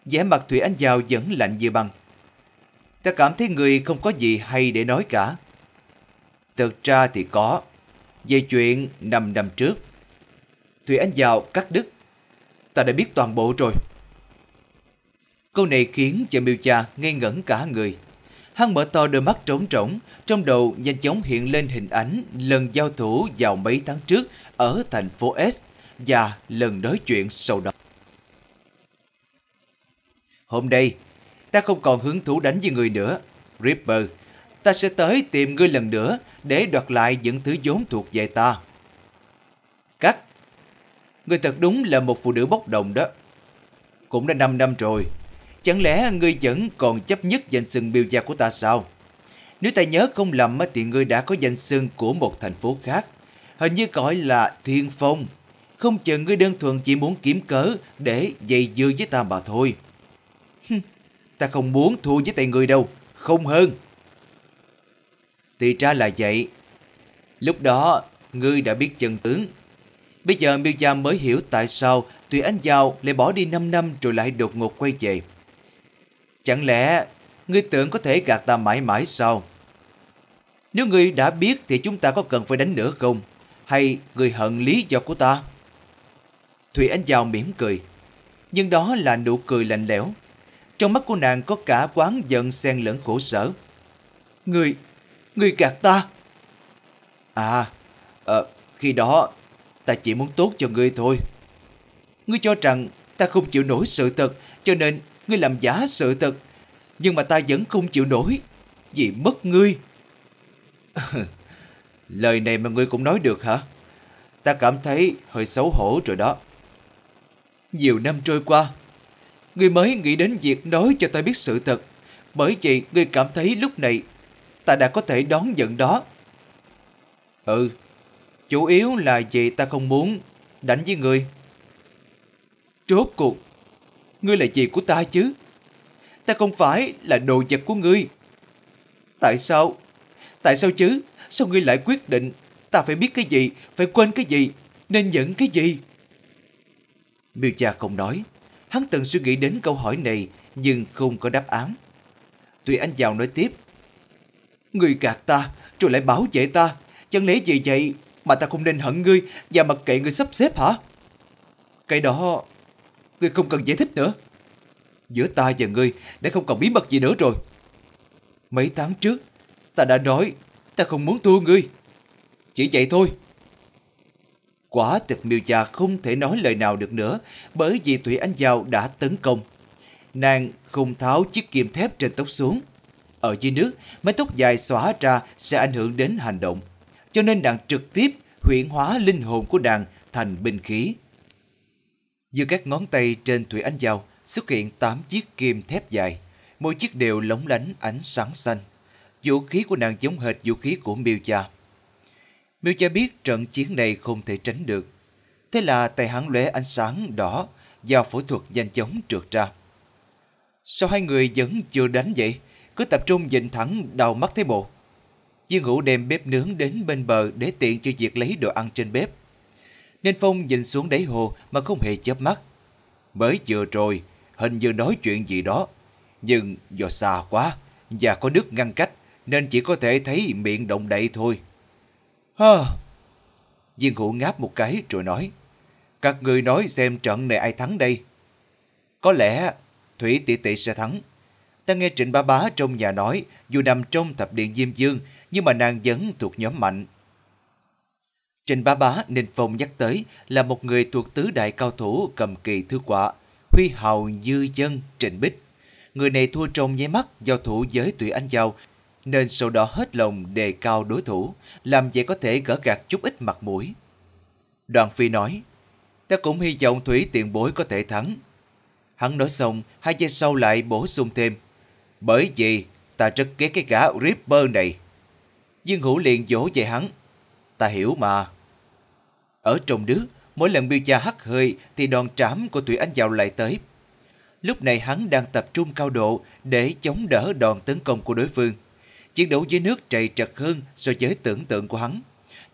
vẻ mặt Thủy Anh Giao vẫn lạnh như băng. Ta cảm thấy người không có gì hay để nói cả. Thực ra thì có, về chuyện năm năm trước. Thủy Anh Giao cắt đứt, ta đã biết toàn bộ rồi. Câu này khiến chị miêu cha ngây ngẩn cả người. Hắn mở to đôi mắt trống trống trong đầu nhanh chóng hiện lên hình ảnh lần giao thủ vào mấy tháng trước ở thành phố S và lần nói chuyện sau đó. Hôm nay, ta không còn hứng thú đánh với người nữa. Ripper, ta sẽ tới tìm ngươi lần nữa để đoạt lại những thứ vốn thuộc về ta. Cắt. Ngươi thật đúng là một phụ nữ bốc đồng đó. Cũng đã 5 năm rồi, Chẳng lẽ ngươi vẫn còn chấp nhất danh xưng biêu gia của ta sao? Nếu ta nhớ không lầm thì ngươi đã có danh xưng của một thành phố khác. Hình như gọi là Thiên Phong. Không chừng ngươi đơn thuần chỉ muốn kiếm cớ để dày dưa với ta mà thôi. ta không muốn thua với tay ngươi đâu, không hơn. Thì ra là vậy. Lúc đó, ngươi đã biết chân tướng. Bây giờ Miêu Gia mới hiểu tại sao Tùy Ánh Giao lại bỏ đi 5 năm rồi lại đột ngột quay về. Chẳng lẽ ngươi tưởng có thể gạt ta mãi mãi sao? Nếu ngươi đã biết thì chúng ta có cần phải đánh nữa không? Hay ngươi hận lý do của ta? Thủy anh Giao mỉm cười. Nhưng đó là nụ cười lạnh lẽo. Trong mắt của nàng có cả quán giận xen lẫn khổ sở. Ngươi, ngươi gạt ta. À, à, khi đó ta chỉ muốn tốt cho ngươi thôi. Ngươi cho rằng ta không chịu nổi sự thật cho nên ngươi làm giả sự thật, nhưng mà ta vẫn không chịu nổi, vì mất ngươi. Lời này mà ngươi cũng nói được hả? Ta cảm thấy hơi xấu hổ rồi đó. Nhiều năm trôi qua, ngươi mới nghĩ đến việc nói cho ta biết sự thật, bởi vậy ngươi cảm thấy lúc này ta đã có thể đón nhận đó. Ừ, chủ yếu là vì ta không muốn đánh với ngươi. Rốt cuộc, ngươi là gì của ta chứ? Ta không phải là đồ vật của ngươi. Tại sao? Tại sao chứ? Sao ngươi lại quyết định ta phải biết cái gì, phải quên cái gì, nên nhận cái gì? Miêu cha không nói. Hắn từng suy nghĩ đến câu hỏi này nhưng không có đáp án. Tùy anh giàu nói tiếp. Ngươi gạt ta rồi lại bảo vệ ta. Chẳng lẽ gì vậy mà ta không nên hận ngươi và mặc kệ ngươi sắp xếp hả? Cái đó Ngươi không cần giải thích nữa. Giữa ta và ngươi đã không còn bí mật gì nữa rồi. Mấy tháng trước, ta đã nói ta không muốn thua ngươi. Chỉ vậy thôi. Quả thực miêu già không thể nói lời nào được nữa bởi vì Thủy Anh Giao đã tấn công. Nàng không tháo chiếc kim thép trên tóc xuống. Ở dưới nước, mái tóc dài xóa ra sẽ ảnh hưởng đến hành động. Cho nên nàng trực tiếp huyện hóa linh hồn của nàng thành binh khí. Giữa các ngón tay trên Thủy Ánh Giao xuất hiện 8 chiếc kim thép dài, mỗi chiếc đều lóng lánh ánh sáng xanh. Vũ khí của nàng giống hệt vũ khí của Miêu Cha. Miêu Cha biết trận chiến này không thể tránh được. Thế là tay hắn lóe ánh sáng đỏ, giao phẫu thuật nhanh chóng trượt ra. Sao hai người vẫn chưa đánh vậy? Cứ tập trung nhìn thẳng đầu mắt thế bộ. Diên Hữu đem bếp nướng đến bên bờ để tiện cho việc lấy đồ ăn trên bếp nên Phong nhìn xuống đáy hồ mà không hề chớp mắt. Mới vừa rồi, hình như nói chuyện gì đó, nhưng do xa quá và có nước ngăn cách nên chỉ có thể thấy miệng động đậy thôi. Hơ! diên hữu ngáp một cái rồi nói, các người nói xem trận này ai thắng đây. Có lẽ Thủy tỷ tỷ sẽ thắng. Ta nghe Trịnh ba Bá trong nhà nói dù nằm trong thập điện Diêm Dương nhưng mà nàng vẫn thuộc nhóm mạnh. Trình Bá Bá nên Phong nhắc tới là một người thuộc tứ đại cao thủ cầm kỳ thư quả, huy hào dư dân Trịnh Bích. Người này thua trong nháy mắt giao thủ với Tụy Anh giàu nên sau đó hết lòng đề cao đối thủ, làm vậy có thể gỡ gạt chút ít mặt mũi. Đoàn Phi nói, ta cũng hy vọng Thủy tiền bối có thể thắng. Hắn nói xong, hai giây sau lại bổ sung thêm. Bởi vì ta rất ghét cái gã Ripper này. Dương Hữu liền dỗ về hắn. Ta hiểu mà. Ở trong nước, mỗi lần Miêu Gia hắt hơi thì đòn trảm của Thủy Anh Dạo lại tới. Lúc này hắn đang tập trung cao độ để chống đỡ đòn tấn công của đối phương. Chiến đấu dưới nước trầy trật hơn so với tưởng tượng của hắn.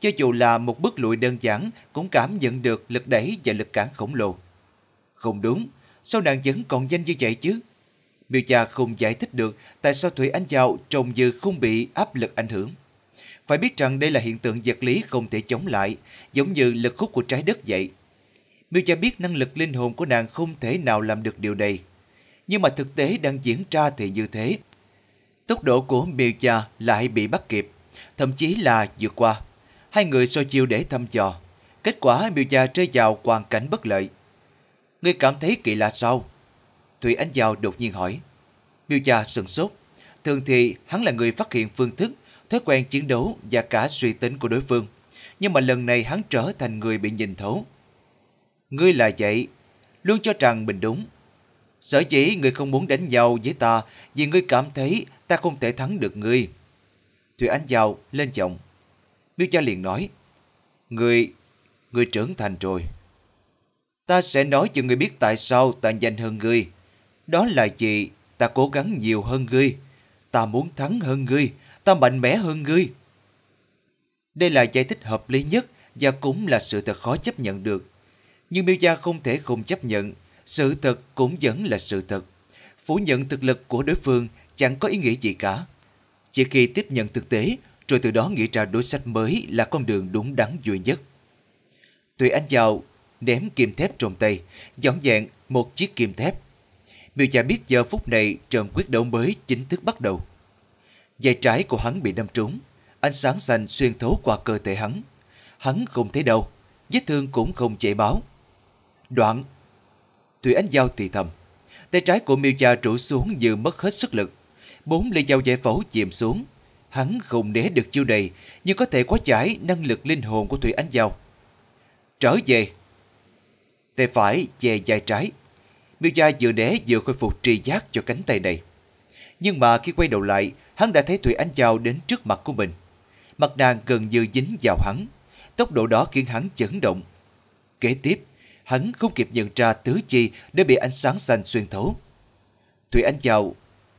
Cho dù là một bước lùi đơn giản cũng cảm nhận được lực đẩy và lực cản khổng lồ. Không đúng, sao nàng vẫn còn danh như vậy chứ? Miêu Gia không giải thích được tại sao Thủy Anh Dạo trông như không bị áp lực ảnh hưởng. Phải biết rằng đây là hiện tượng vật lý không thể chống lại, giống như lực hút của trái đất vậy. cha biết năng lực linh hồn của nàng không thể nào làm được điều này. Nhưng mà thực tế đang diễn ra thì như thế. Tốc độ của cha lại bị bắt kịp, thậm chí là vượt qua. Hai người so chiều để thăm dò. Kết quả cha rơi vào hoàn cảnh bất lợi. người cảm thấy kỳ lạ sao? Thủy Ánh Giao đột nhiên hỏi. cha sừng sốt. Thường thì hắn là người phát hiện phương thức thói quen chiến đấu và cả suy tính của đối phương. Nhưng mà lần này hắn trở thành người bị nhìn thấu. Ngươi là vậy, luôn cho rằng mình đúng. Sở dĩ ngươi không muốn đánh nhau với ta vì ngươi cảm thấy ta không thể thắng được ngươi. Thủy anh giàu lên giọng. Miêu Cha liền nói, Ngươi, ngươi trưởng thành rồi. Ta sẽ nói cho ngươi biết tại sao ta nhanh hơn ngươi. Đó là gì? Ta cố gắng nhiều hơn ngươi. Ta muốn thắng hơn ngươi ta mạnh mẽ hơn ngươi. Đây là giải thích hợp lý nhất và cũng là sự thật khó chấp nhận được. Nhưng Miêu Gia không thể không chấp nhận, sự thật cũng vẫn là sự thật. Phủ nhận thực lực của đối phương chẳng có ý nghĩa gì cả. Chỉ khi tiếp nhận thực tế, rồi từ đó nghĩ ra đối sách mới là con đường đúng đắn duy nhất. Tùy Anh giàu ném kim thép trong tay, dọn dẹn một chiếc kim thép. Miêu Gia biết giờ phút này trận quyết đấu mới chính thức bắt đầu. Dây trái của hắn bị đâm trúng, ánh sáng xanh xuyên thấu qua cơ thể hắn. Hắn không thấy đâu, vết thương cũng không chảy máu. Đoạn Thủy Ánh dao thì thầm. Tay trái của Miêu Gia trụ xuống như mất hết sức lực. Bốn ly dao giải phẫu chìm xuống. Hắn không né được chiêu này, nhưng có thể quá chải năng lực linh hồn của Thủy Ánh dao. Trở về. Tay phải che dài trái. Miêu Gia vừa né vừa khôi phục tri giác cho cánh tay này. Nhưng mà khi quay đầu lại, hắn đã thấy Thủy anh Giao đến trước mặt của mình. Mặt nàng gần như dính vào hắn. Tốc độ đó khiến hắn chấn động. Kế tiếp, hắn không kịp nhận ra tứ chi đã bị ánh sáng xanh xuyên thấu. Thủy anh Giao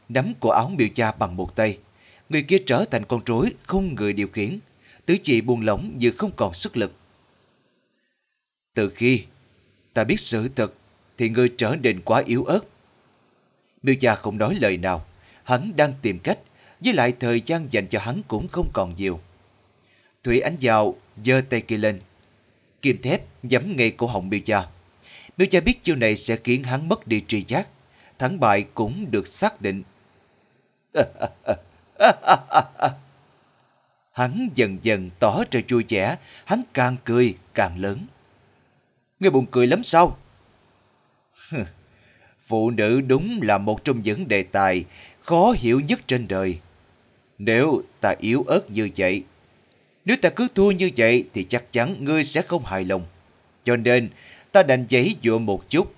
nắm cổ áo miêu cha bằng một tay. Người kia trở thành con rối không người điều khiển. Tứ chi buông lỏng như không còn sức lực. Từ khi ta biết sự thật thì ngươi trở nên quá yếu ớt. Miêu cha không nói lời nào. Hắn đang tìm cách với lại thời gian dành cho hắn cũng không còn nhiều. Thủy Ánh Giao giơ tay kia lên. Kim thép giẫm ngay cổ họng Miêu Cha. Miêu Cha biết chiêu này sẽ khiến hắn mất đi tri giác. Thắng bại cũng được xác định. hắn dần dần tỏ ra chui chẻ, hắn càng cười càng lớn. Nghe buồn cười lắm sao? Phụ nữ đúng là một trong những đề tài khó hiểu nhất trên đời. Nếu ta yếu ớt như vậy, nếu ta cứ thua như vậy thì chắc chắn ngươi sẽ không hài lòng. Cho nên, ta đành giấy dụa một chút.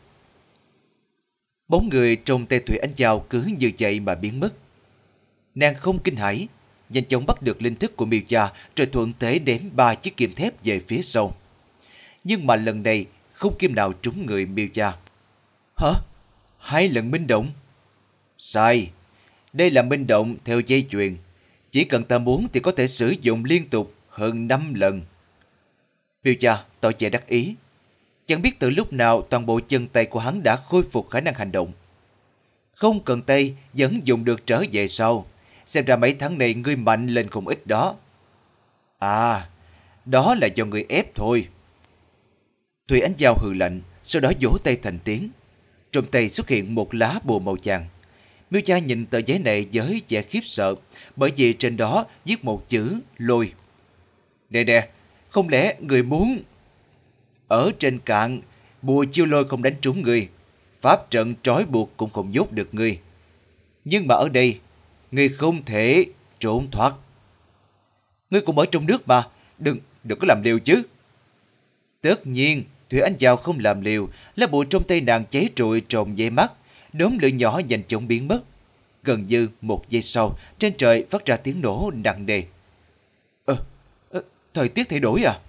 Bóng người trong tay Thủy Anh Giao cứ như vậy mà biến mất. Nàng không kinh hãi, nhanh chóng bắt được linh thức của miêu cha, rồi thuận thế đếm ba chiếc kim thép về phía sau. Nhưng mà lần này không kim nào trúng người miêu cha. Hả? Hai lần minh động? Sai. Đây là minh động theo dây chuyền chỉ cần ta muốn thì có thể sử dụng liên tục hơn 5 lần. Miêu cha tôi vẻ đắc ý. Chẳng biết từ lúc nào toàn bộ chân tay của hắn đã khôi phục khả năng hành động. Không cần tay vẫn dùng được trở về sau. Xem ra mấy tháng này ngươi mạnh lên không ít đó. À, đó là do người ép thôi. Thủy Ánh Giao hừ lạnh, sau đó vỗ tay thành tiếng. Trong tay xuất hiện một lá bùa màu vàng. Miêu Cha nhìn tờ giấy này với vẻ khiếp sợ, bởi vì trên đó viết một chữ lôi. Nè nè, không lẽ người muốn... Ở trên cạn, bùa chiêu lôi không đánh trúng người, pháp trận trói buộc cũng không nhốt được người. Nhưng mà ở đây, người không thể trốn thoát. Ngươi cũng ở trong nước mà, đừng, đừng có làm liều chứ. Tất nhiên, Thủy Anh Giao không làm liều, là bộ trong tay nàng cháy trụi trồn dây mắt, đốm lửa nhỏ nhanh chóng biến mất. Gần như một giây sau, trên trời phát ra tiếng nổ nặng nề. Ơ, à, à, thời tiết thay đổi à?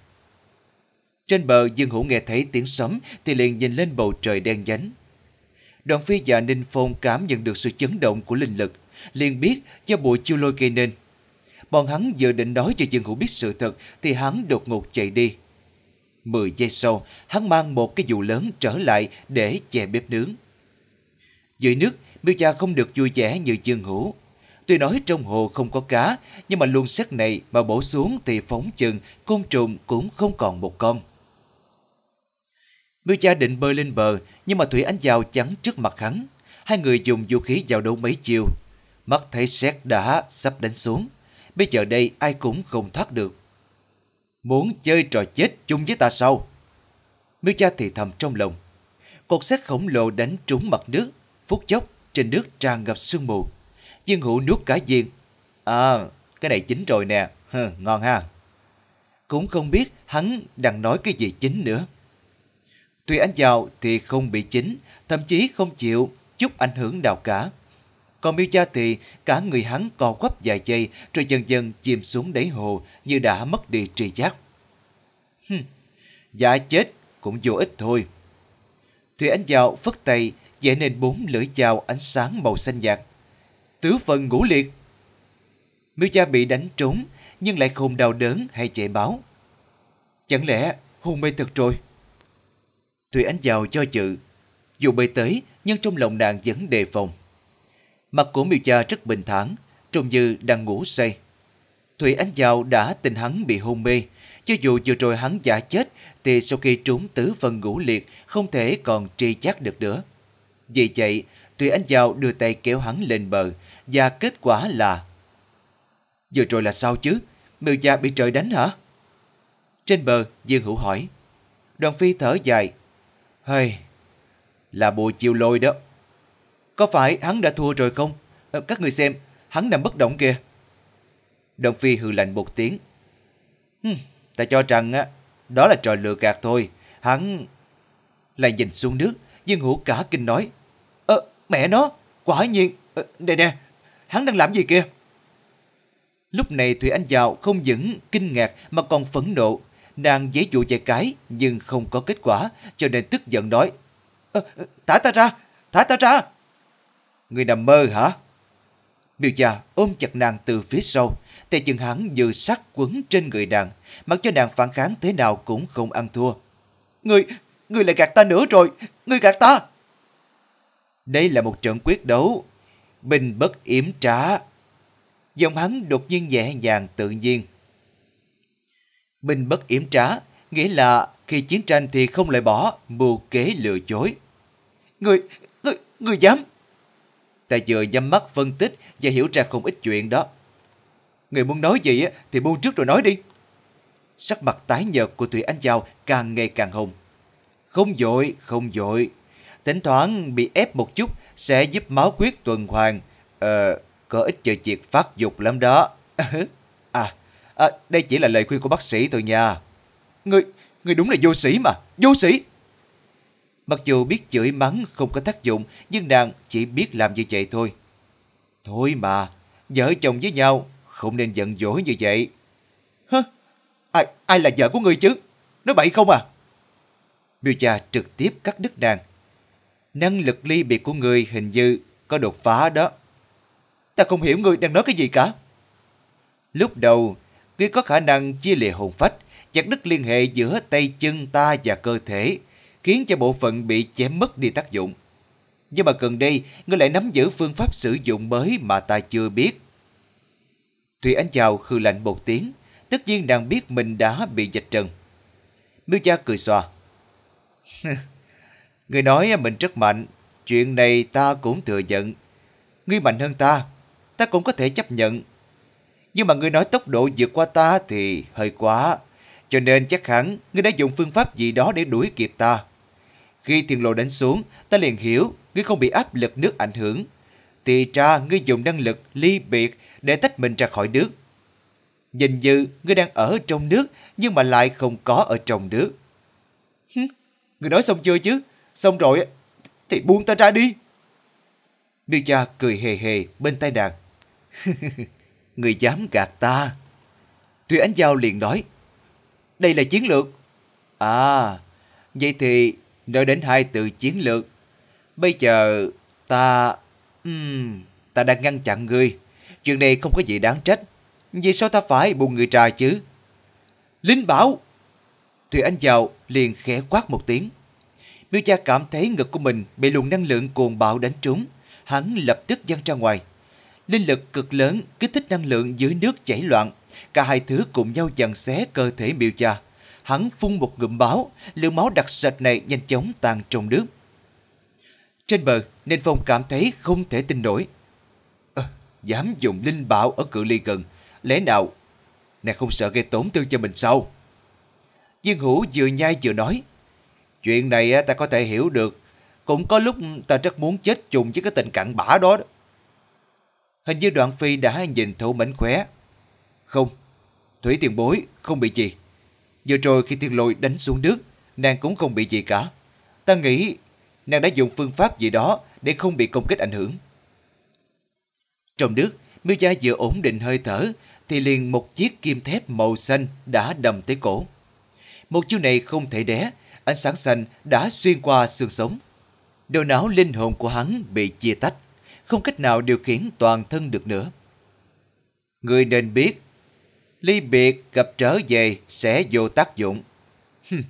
Trên bờ Dương Hữu nghe thấy tiếng sấm thì liền nhìn lên bầu trời đen nhánh. Đoàn phi và Ninh Phong cảm nhận được sự chấn động của linh lực, liền biết do bụi chiêu lôi gây nên. Bọn hắn vừa định nói cho Dương Hữu biết sự thật thì hắn đột ngột chạy đi. Mười giây sau, hắn mang một cái dù lớn trở lại để che bếp nướng. Dưới nước, miêu cha không được vui vẻ như Dương hữu. Tuy nói trong hồ không có cá, nhưng mà luồng xét này mà bổ xuống thì phóng chừng côn trùng cũng không còn một con. Miêu cha định bơi lên bờ, nhưng mà Thủy Ánh Giao chắn trước mặt hắn. Hai người dùng vũ khí vào đấu mấy chiều. Mắt thấy xét đã sắp đánh xuống. Bây giờ đây ai cũng không thoát được. Muốn chơi trò chết chung với ta sao? Miêu cha thì thầm trong lòng. Cột xét khổng lồ đánh trúng mặt nước, phút chốc trên nước tràn ngập sương mù. Dương Hữu nuốt cả viên. À, cái này chín rồi nè, Hừ, ngon ha. Cũng không biết hắn đang nói cái gì chín nữa. Tuy anh giàu thì không bị chín, thậm chí không chịu chút ảnh hưởng nào cả. Còn Miêu Cha thì cả người hắn co quắp vài giây rồi dần dần chìm xuống đáy hồ như đã mất đi tri giác. hừ dạ chết cũng vô ích thôi. Thủy anh giàu phất tay vẽ nên bốn lưỡi dao ánh sáng màu xanh nhạt. Tứ phần ngũ liệt. Miêu Gia bị đánh trốn, nhưng lại không đau đớn hay chạy báo. Chẳng lẽ hôn mê thật rồi? Thủy Ánh Giàu cho chữ Dù bơi tới, nhưng trong lòng nàng vẫn đề phòng. Mặt của Miêu Gia rất bình thản, trông như đang ngủ say. Thủy Ánh Giàu đã tình hắn bị hôn mê, cho dù vừa rồi hắn giả chết thì sau khi trốn tứ phần ngũ liệt không thể còn tri giác được nữa. Vì vậy, Tùy Anh Giao đưa tay kéo hắn lên bờ và kết quả là... Vừa rồi là sao chứ? Miêu Gia bị trời đánh hả? Trên bờ, Dương Hữu hỏi. Đoàn Phi thở dài. Hây, là bùa chiêu lôi đó. Có phải hắn đã thua rồi không? Ờ, các người xem, hắn nằm bất động kìa. Đồng Phi hừ lạnh một tiếng. Hừm, ta cho rằng á, đó là trò lừa gạt thôi. Hắn lại nhìn xuống nước Dương Hữu cả kinh nói. Ơ, ờ, mẹ nó, quả nhiên, à, nè nè, hắn đang làm gì kìa? Lúc này Thủy Anh Dạo không những kinh ngạc mà còn phẫn nộ. Nàng dễ dụ vài cái nhưng không có kết quả cho nên tức giận nói. À, thả ta ra, thả ta ra. Người nằm mơ hả? Miêu già ôm chặt nàng từ phía sau, tay chân hắn vừa sát quấn trên người nàng, mặc cho nàng phản kháng thế nào cũng không ăn thua. Người, người lại gạt ta nữa rồi, Ngươi gạt ta! Đây là một trận quyết đấu. Bình bất yểm trá. Giọng hắn đột nhiên nhẹ nhàng tự nhiên. Bình bất yểm trá nghĩa là khi chiến tranh thì không lại bỏ, mưu kế lừa dối. Người, người, người dám! Ta vừa nhắm mắt phân tích và hiểu ra không ít chuyện đó. Người muốn nói gì thì buông trước rồi nói đi. Sắc mặt tái nhợt của Thủy Anh Giao càng ngày càng hồng. Không dội, không dội. Tính thoảng bị ép một chút sẽ giúp máu huyết tuần hoàn. Ờ, có ích cho việc phát dục lắm đó. à, à, đây chỉ là lời khuyên của bác sĩ thôi nha. Người, người đúng là vô sĩ mà, vô sĩ. Mặc dù biết chửi mắng không có tác dụng, nhưng nàng chỉ biết làm như vậy thôi. Thôi mà, vợ chồng với nhau, không nên giận dỗi như vậy. hả ai, ai là vợ của người chứ? Nói bậy không à? miêu cha trực tiếp cắt đứt nàng. Năng lực ly biệt của người hình như có đột phá đó. Ta không hiểu người đang nói cái gì cả. Lúc đầu, ngươi có khả năng chia lìa hồn phách, chặt đứt liên hệ giữa tay chân ta và cơ thể, khiến cho bộ phận bị chém mất đi tác dụng. Nhưng mà gần đây, ngươi lại nắm giữ phương pháp sử dụng mới mà ta chưa biết. Thủy Ánh Chào hư lạnh một tiếng, tất nhiên nàng biết mình đã bị dạch trần. Miêu cha cười xòa. Người nói mình rất mạnh, chuyện này ta cũng thừa nhận. Ngươi mạnh hơn ta, ta cũng có thể chấp nhận. Nhưng mà ngươi nói tốc độ vượt qua ta thì hơi quá, cho nên chắc hẳn ngươi đã dùng phương pháp gì đó để đuổi kịp ta. Khi thiên lộ đánh xuống, ta liền hiểu ngươi không bị áp lực nước ảnh hưởng. Thì ra ngươi dùng năng lực ly biệt để tách mình ra khỏi nước. Nhìn như ngươi đang ở trong nước nhưng mà lại không có ở trong nước. Người nói xong chưa chứ? Xong rồi thì buông ta ra đi. Miêu cha cười hề hề bên tay nàng. người dám gạt ta. Thủy Ánh Giao liền nói. Đây là chiến lược. À, vậy thì nói đến hai từ chiến lược. Bây giờ ta... Um, ta đang ngăn chặn người Chuyện này không có gì đáng trách. Vì sao ta phải buông người trà chứ? Linh Bảo! thủy Anh vào liền khẽ quát một tiếng. Miêu cha cảm thấy ngực của mình bị luồng năng lượng cuồng bạo đánh trúng. Hắn lập tức văng ra ngoài. Linh lực cực lớn kích thích năng lượng dưới nước chảy loạn. Cả hai thứ cùng nhau dần xé cơ thể Miêu cha Hắn phun một ngụm máu, lượng máu đặc sệt này nhanh chóng tan trong nước. Trên bờ, nên Phong cảm thấy không thể tin nổi. À, dám dùng linh bảo ở cự ly gần, lẽ nào nàng không sợ gây tổn thương cho mình sao? Viên Hữu vừa nhai vừa nói. Chuyện này ta có thể hiểu được. Cũng có lúc ta rất muốn chết chung với cái tình cặn bã đó. Hình như đoạn phi đã nhìn thủ mảnh khóe. Không, Thủy tiền bối không bị gì. Vừa rồi khi thiên lôi đánh xuống nước, nàng cũng không bị gì cả. Ta nghĩ nàng đã dùng phương pháp gì đó để không bị công kích ảnh hưởng. Trong nước, miêu gia vừa ổn định hơi thở, thì liền một chiếc kim thép màu xanh đã đầm tới cổ. Một chiêu này không thể đé, ánh sáng xanh đã xuyên qua xương sống. Đầu não linh hồn của hắn bị chia tách, không cách nào điều khiển toàn thân được nữa. Người nên biết, ly biệt gặp trở về sẽ vô tác dụng. Hừm.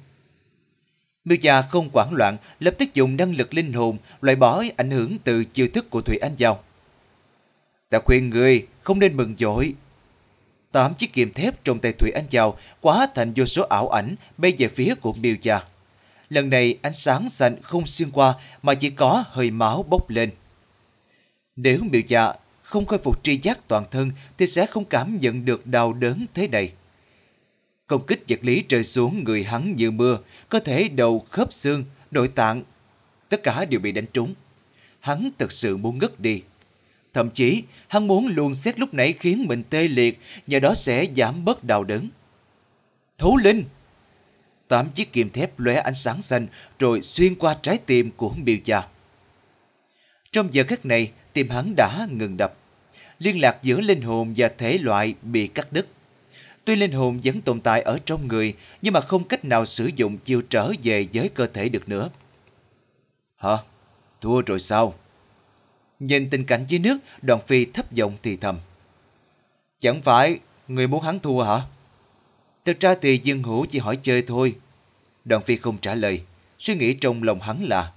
Miêu Gia không quản loạn, lập tức dùng năng lực linh hồn loại bỏ ảnh hưởng từ chiêu thức của Thủy Anh giàu Ta khuyên người không nên mừng dội, Tám chiếc kiếm thép trong tay Thủy Anh Giao quá thành vô số ảo ảnh bay về phía của Miêu Gia. Lần này ánh sáng xanh không xuyên qua mà chỉ có hơi máu bốc lên. Nếu Miêu Gia không khôi phục tri giác toàn thân thì sẽ không cảm nhận được đau đớn thế này. Công kích vật lý rơi xuống người hắn như mưa, có thể đầu khớp xương, nội tạng. Tất cả đều bị đánh trúng. Hắn thật sự muốn ngất đi. Thậm chí, hắn muốn luôn xét lúc nãy khiến mình tê liệt, nhờ đó sẽ giảm bớt đau đớn. Thú linh! Tám chiếc kim thép lóe ánh sáng xanh rồi xuyên qua trái tim của Miêu Cha. Trong giờ khắc này, tim hắn đã ngừng đập. Liên lạc giữa linh hồn và thể loại bị cắt đứt. Tuy linh hồn vẫn tồn tại ở trong người, nhưng mà không cách nào sử dụng chiều trở về với cơ thể được nữa. Hả? Thua rồi sao? Nhìn tình cảnh dưới nước, đoàn phi thấp giọng thì thầm. Chẳng phải người muốn hắn thua hả? Thực ra thì Dương Hữu chỉ hỏi chơi thôi. Đoàn phi không trả lời, suy nghĩ trong lòng hắn là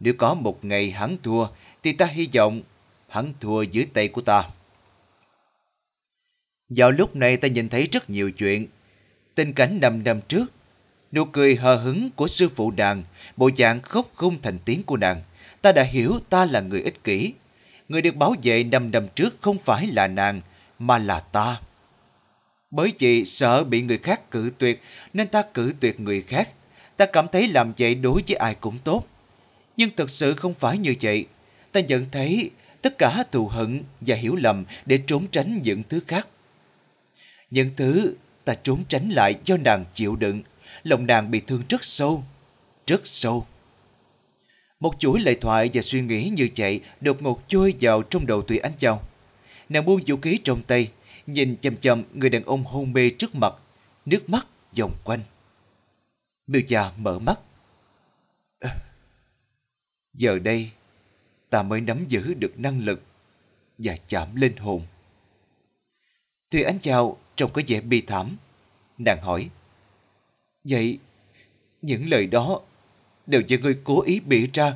Nếu có một ngày hắn thua, thì ta hy vọng hắn thua dưới tay của ta. Vào lúc này ta nhìn thấy rất nhiều chuyện. Tình cảnh năm năm trước, nụ cười hờ hứng của sư phụ đàn, bộ dạng khóc không thành tiếng của nàng ta đã hiểu ta là người ích kỷ. Người được bảo vệ năm năm trước không phải là nàng, mà là ta. Bởi vì sợ bị người khác cự tuyệt, nên ta cự tuyệt người khác. Ta cảm thấy làm vậy đối với ai cũng tốt. Nhưng thật sự không phải như vậy. Ta nhận thấy tất cả thù hận và hiểu lầm để trốn tránh những thứ khác. Những thứ ta trốn tránh lại do nàng chịu đựng, lòng nàng bị thương rất sâu, rất sâu. Một chuỗi lời thoại và suy nghĩ như vậy đột ngột trôi vào trong đầu Thủy Ánh Châu. Nàng buông vũ khí trong tay, nhìn chầm chầm người đàn ông hôn mê trước mặt, nước mắt vòng quanh. Miêu già mở mắt. À, giờ đây, ta mới nắm giữ được năng lực và chạm lên hồn. Thùy Ánh Chào trông có vẻ bi thảm. Nàng hỏi, Vậy, những lời đó đều do ngươi cố ý bịa ra,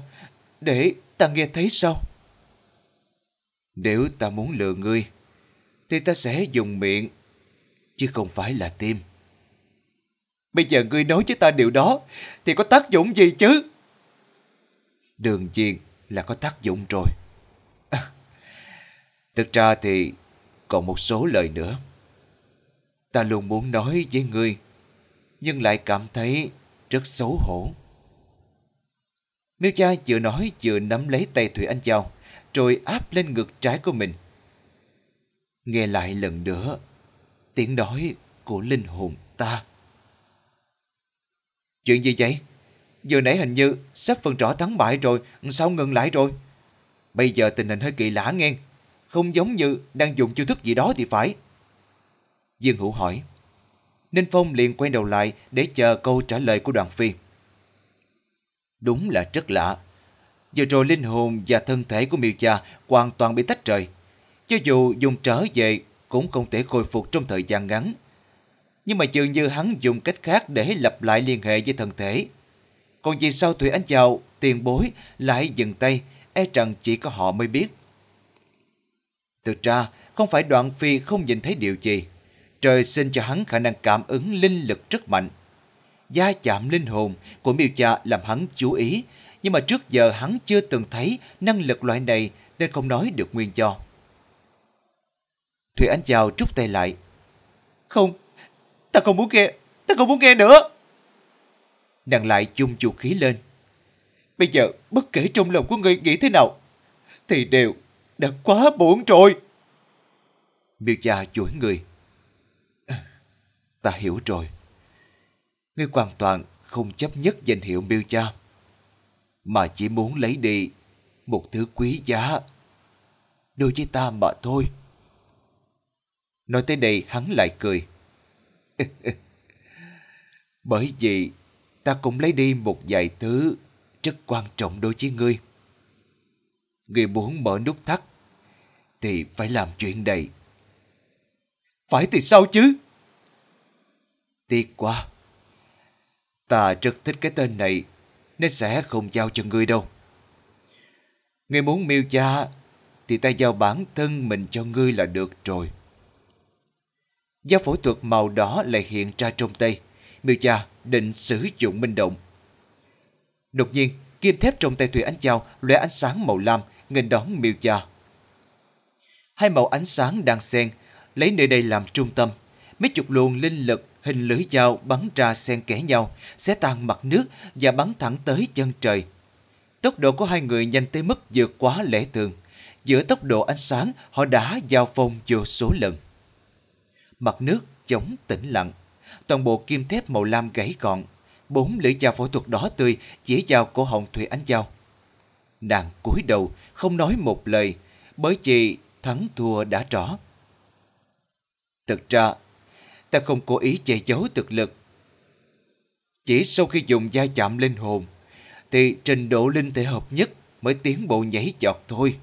để ta nghe thấy sao? Nếu ta muốn lừa ngươi, thì ta sẽ dùng miệng, chứ không phải là tim. Bây giờ ngươi nói với ta điều đó, thì có tác dụng gì chứ? Đường chiền là có tác dụng rồi. À, thực ra thì còn một số lời nữa. Ta luôn muốn nói với ngươi, nhưng lại cảm thấy rất xấu hổ. Miêu Cha vừa nói vừa nắm lấy tay Thủy Anh Giao, rồi áp lên ngực trái của mình. Nghe lại lần nữa, tiếng nói của linh hồn ta. Chuyện gì vậy? Vừa nãy hình như sắp phần rõ thắng bại rồi, sao ngừng lại rồi? Bây giờ tình hình hơi kỳ lạ nghe, không giống như đang dùng chiêu thức gì đó thì phải. Dương Hữu hỏi. Ninh Phong liền quay đầu lại để chờ câu trả lời của Đoàn Phi. Đúng là rất lạ. Giờ rồi linh hồn và thân thể của miêu gia hoàn toàn bị tách rời. Cho dù dùng trở về cũng không thể khôi phục trong thời gian ngắn. Nhưng mà dường như hắn dùng cách khác để lập lại liên hệ với thân thể. Còn vì sao Thủy Anh Chào, tiền bối, lại dừng tay, e rằng chỉ có họ mới biết. Thực ra, không phải đoạn phi không nhìn thấy điều gì. Trời sinh cho hắn khả năng cảm ứng linh lực rất mạnh gia chạm linh hồn của miêu cha làm hắn chú ý, nhưng mà trước giờ hắn chưa từng thấy năng lực loại này nên không nói được nguyên do. Thủy Ánh Chào trút tay lại. Không, ta không muốn nghe, ta không muốn nghe nữa. Nàng lại chung chu khí lên. Bây giờ bất kể trong lòng của ngươi nghĩ thế nào, thì đều đã quá buồn rồi. Miêu cha chuỗi người. Ta hiểu rồi. Ngươi hoàn toàn không chấp nhất danh hiệu miêu cha, mà chỉ muốn lấy đi một thứ quý giá đối với ta mà thôi. Nói tới đây hắn lại cười. Bởi vì ta cũng lấy đi một vài thứ rất quan trọng đối với ngươi. Ngươi muốn mở nút thắt thì phải làm chuyện này. Phải thì sao chứ? Tiếc quá. Ta rất thích cái tên này, nên sẽ không giao cho ngươi đâu. Ngươi muốn miêu gia thì ta giao bản thân mình cho ngươi là được rồi. Dao phẫu thuật màu đỏ lại hiện ra trong tay. Miêu gia định sử dụng minh động. Đột nhiên, kim thép trong tay Thủy Ánh Giao lóe ánh sáng màu lam, nghênh đón Miêu gia. Hai màu ánh sáng đang xen, lấy nơi đây làm trung tâm, mấy chục luồng linh lực hình lưỡi dao bắn ra xen kẽ nhau, xé tan mặt nước và bắn thẳng tới chân trời. Tốc độ của hai người nhanh tới mức vượt quá lẽ thường. Giữa tốc độ ánh sáng, họ đã giao phong vô số lần. Mặt nước chống tĩnh lặng. Toàn bộ kim thép màu lam gãy gọn. Bốn lưỡi dao phẫu thuật đỏ tươi chỉ vào cổ họng Thùy Ánh Giao. Nàng cúi đầu, không nói một lời, bởi vì thắng thua đã rõ. Thực ra, ta không cố ý che giấu thực lực. Chỉ sau khi dùng da chạm linh hồn, thì trình độ linh thể hợp nhất mới tiến bộ nhảy giọt thôi.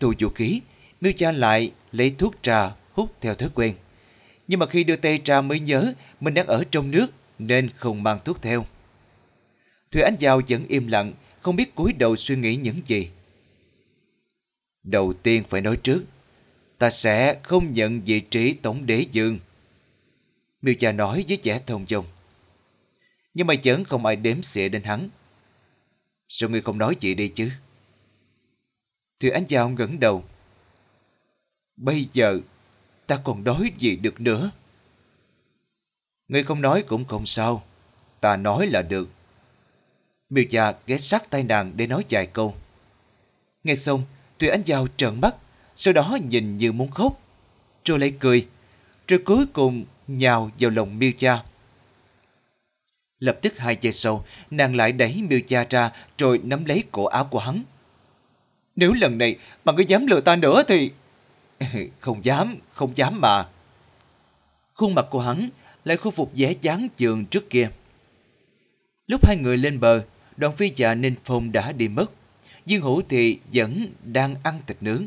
Thu vũ khí, miêu cha lại lấy thuốc trà hút theo thói quen. Nhưng mà khi đưa tay trà mới nhớ mình đang ở trong nước nên không mang thuốc theo. Thủy anh Giao vẫn im lặng, không biết cúi đầu suy nghĩ những gì. Đầu tiên phải nói trước ta sẽ không nhận vị trí tổng đế dương. Miêu cha nói với vẻ thông dong. Nhưng mà chớn không ai đếm xỉa đến hắn. Sao ngươi không nói gì đi chứ? Thùy anh Giao ngẩng đầu. Bây giờ ta còn đói gì được nữa? Ngươi không nói cũng không sao. Ta nói là được. Miêu cha ghé sát tay nàng để nói vài câu. Nghe xong, Thủy anh Giao trợn mắt sau đó nhìn như muốn khóc, rồi lại cười, rồi cuối cùng nhào vào lòng Miêu Cha. Lập tức hai giây sau, nàng lại đẩy Miêu Cha ra rồi nắm lấy cổ áo của hắn. Nếu lần này mà ngươi dám lừa ta nữa thì... Không dám, không dám mà. Khuôn mặt của hắn lại khôi phục vẻ chán trường trước kia. Lúc hai người lên bờ, đoàn phi và Ninh Phong đã đi mất. Dương Hữu thì vẫn đang ăn thịt nướng.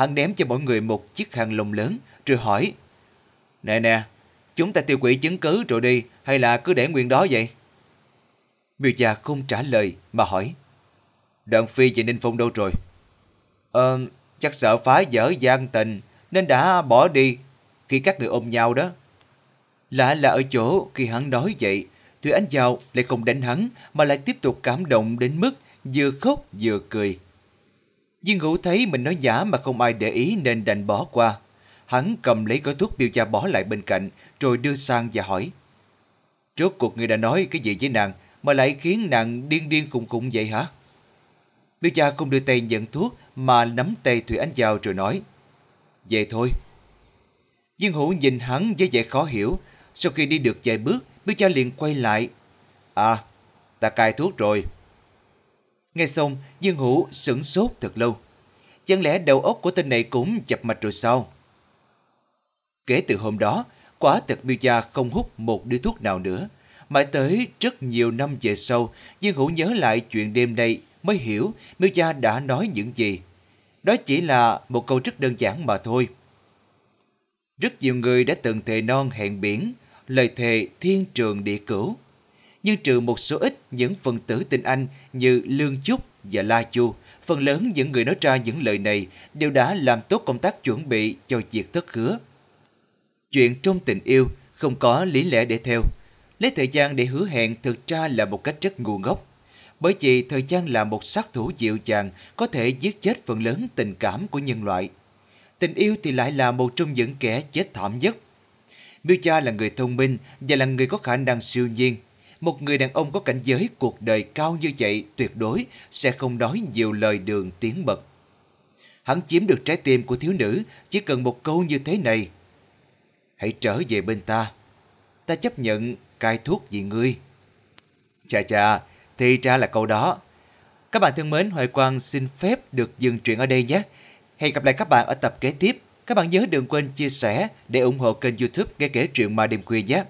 Hắn ném cho mỗi người một chiếc khăn lông lớn, rồi hỏi. Nè nè, chúng ta tiêu quỷ chứng cứ rồi đi, hay là cứ để nguyên đó vậy? Miêu già không trả lời mà hỏi. Đoạn phi và Ninh Phong đâu rồi? Ờ, chắc sợ phá dở gian tình nên đã bỏ đi khi các người ôm nhau đó. Lạ là ở chỗ khi hắn nói vậy, Thủy Ánh Giao lại không đánh hắn mà lại tiếp tục cảm động đến mức vừa khóc vừa cười. Diên Hữu thấy mình nói giả mà không ai để ý nên đành bỏ qua. Hắn cầm lấy gói thuốc biểu cha bỏ lại bên cạnh, rồi đưa sang và hỏi. Rốt cuộc người đã nói cái gì với nàng mà lại khiến nàng điên điên khùng khùng vậy hả? Biểu cha không đưa tay nhận thuốc mà nắm tay Thủy Anh vào rồi nói. Vậy thôi. Diên Hữu nhìn hắn với vẻ khó hiểu. Sau khi đi được vài bước, biểu cha liền quay lại. À, ta cài thuốc rồi, Nghe xong, Dương Hữu sửng sốt thật lâu. Chẳng lẽ đầu óc của tên này cũng chập mạch rồi sao? Kể từ hôm đó, quả thật miêu gia không hút một điếu thuốc nào nữa. Mãi tới rất nhiều năm về sau, Dương Hữu nhớ lại chuyện đêm nay mới hiểu miêu gia đã nói những gì. Đó chỉ là một câu rất đơn giản mà thôi. Rất nhiều người đã từng thề non hẹn biển, lời thề thiên trường địa cửu nhưng trừ một số ít những phần tử tình Anh như Lương Chúc và La Chu, phần lớn những người nói ra những lời này đều đã làm tốt công tác chuẩn bị cho việc thất hứa. Chuyện trong tình yêu không có lý lẽ để theo. Lấy thời gian để hứa hẹn thực ra là một cách rất ngu ngốc. Bởi vì thời gian là một sát thủ dịu dàng có thể giết chết phần lớn tình cảm của nhân loại. Tình yêu thì lại là một trong những kẻ chết thảm nhất. Miu Cha là người thông minh và là người có khả năng siêu nhiên một người đàn ông có cảnh giới cuộc đời cao như vậy tuyệt đối sẽ không nói nhiều lời đường tiếng mật Hắn chiếm được trái tim của thiếu nữ chỉ cần một câu như thế này. Hãy trở về bên ta. Ta chấp nhận cai thuốc vì ngươi. Chà chà, thì ra là câu đó. Các bạn thân mến, Hoài Quang xin phép được dừng chuyện ở đây nhé. Hẹn gặp lại các bạn ở tập kế tiếp. Các bạn nhớ đừng quên chia sẻ để ủng hộ kênh youtube Nghe Kể Chuyện Ma Đêm Khuya nhé.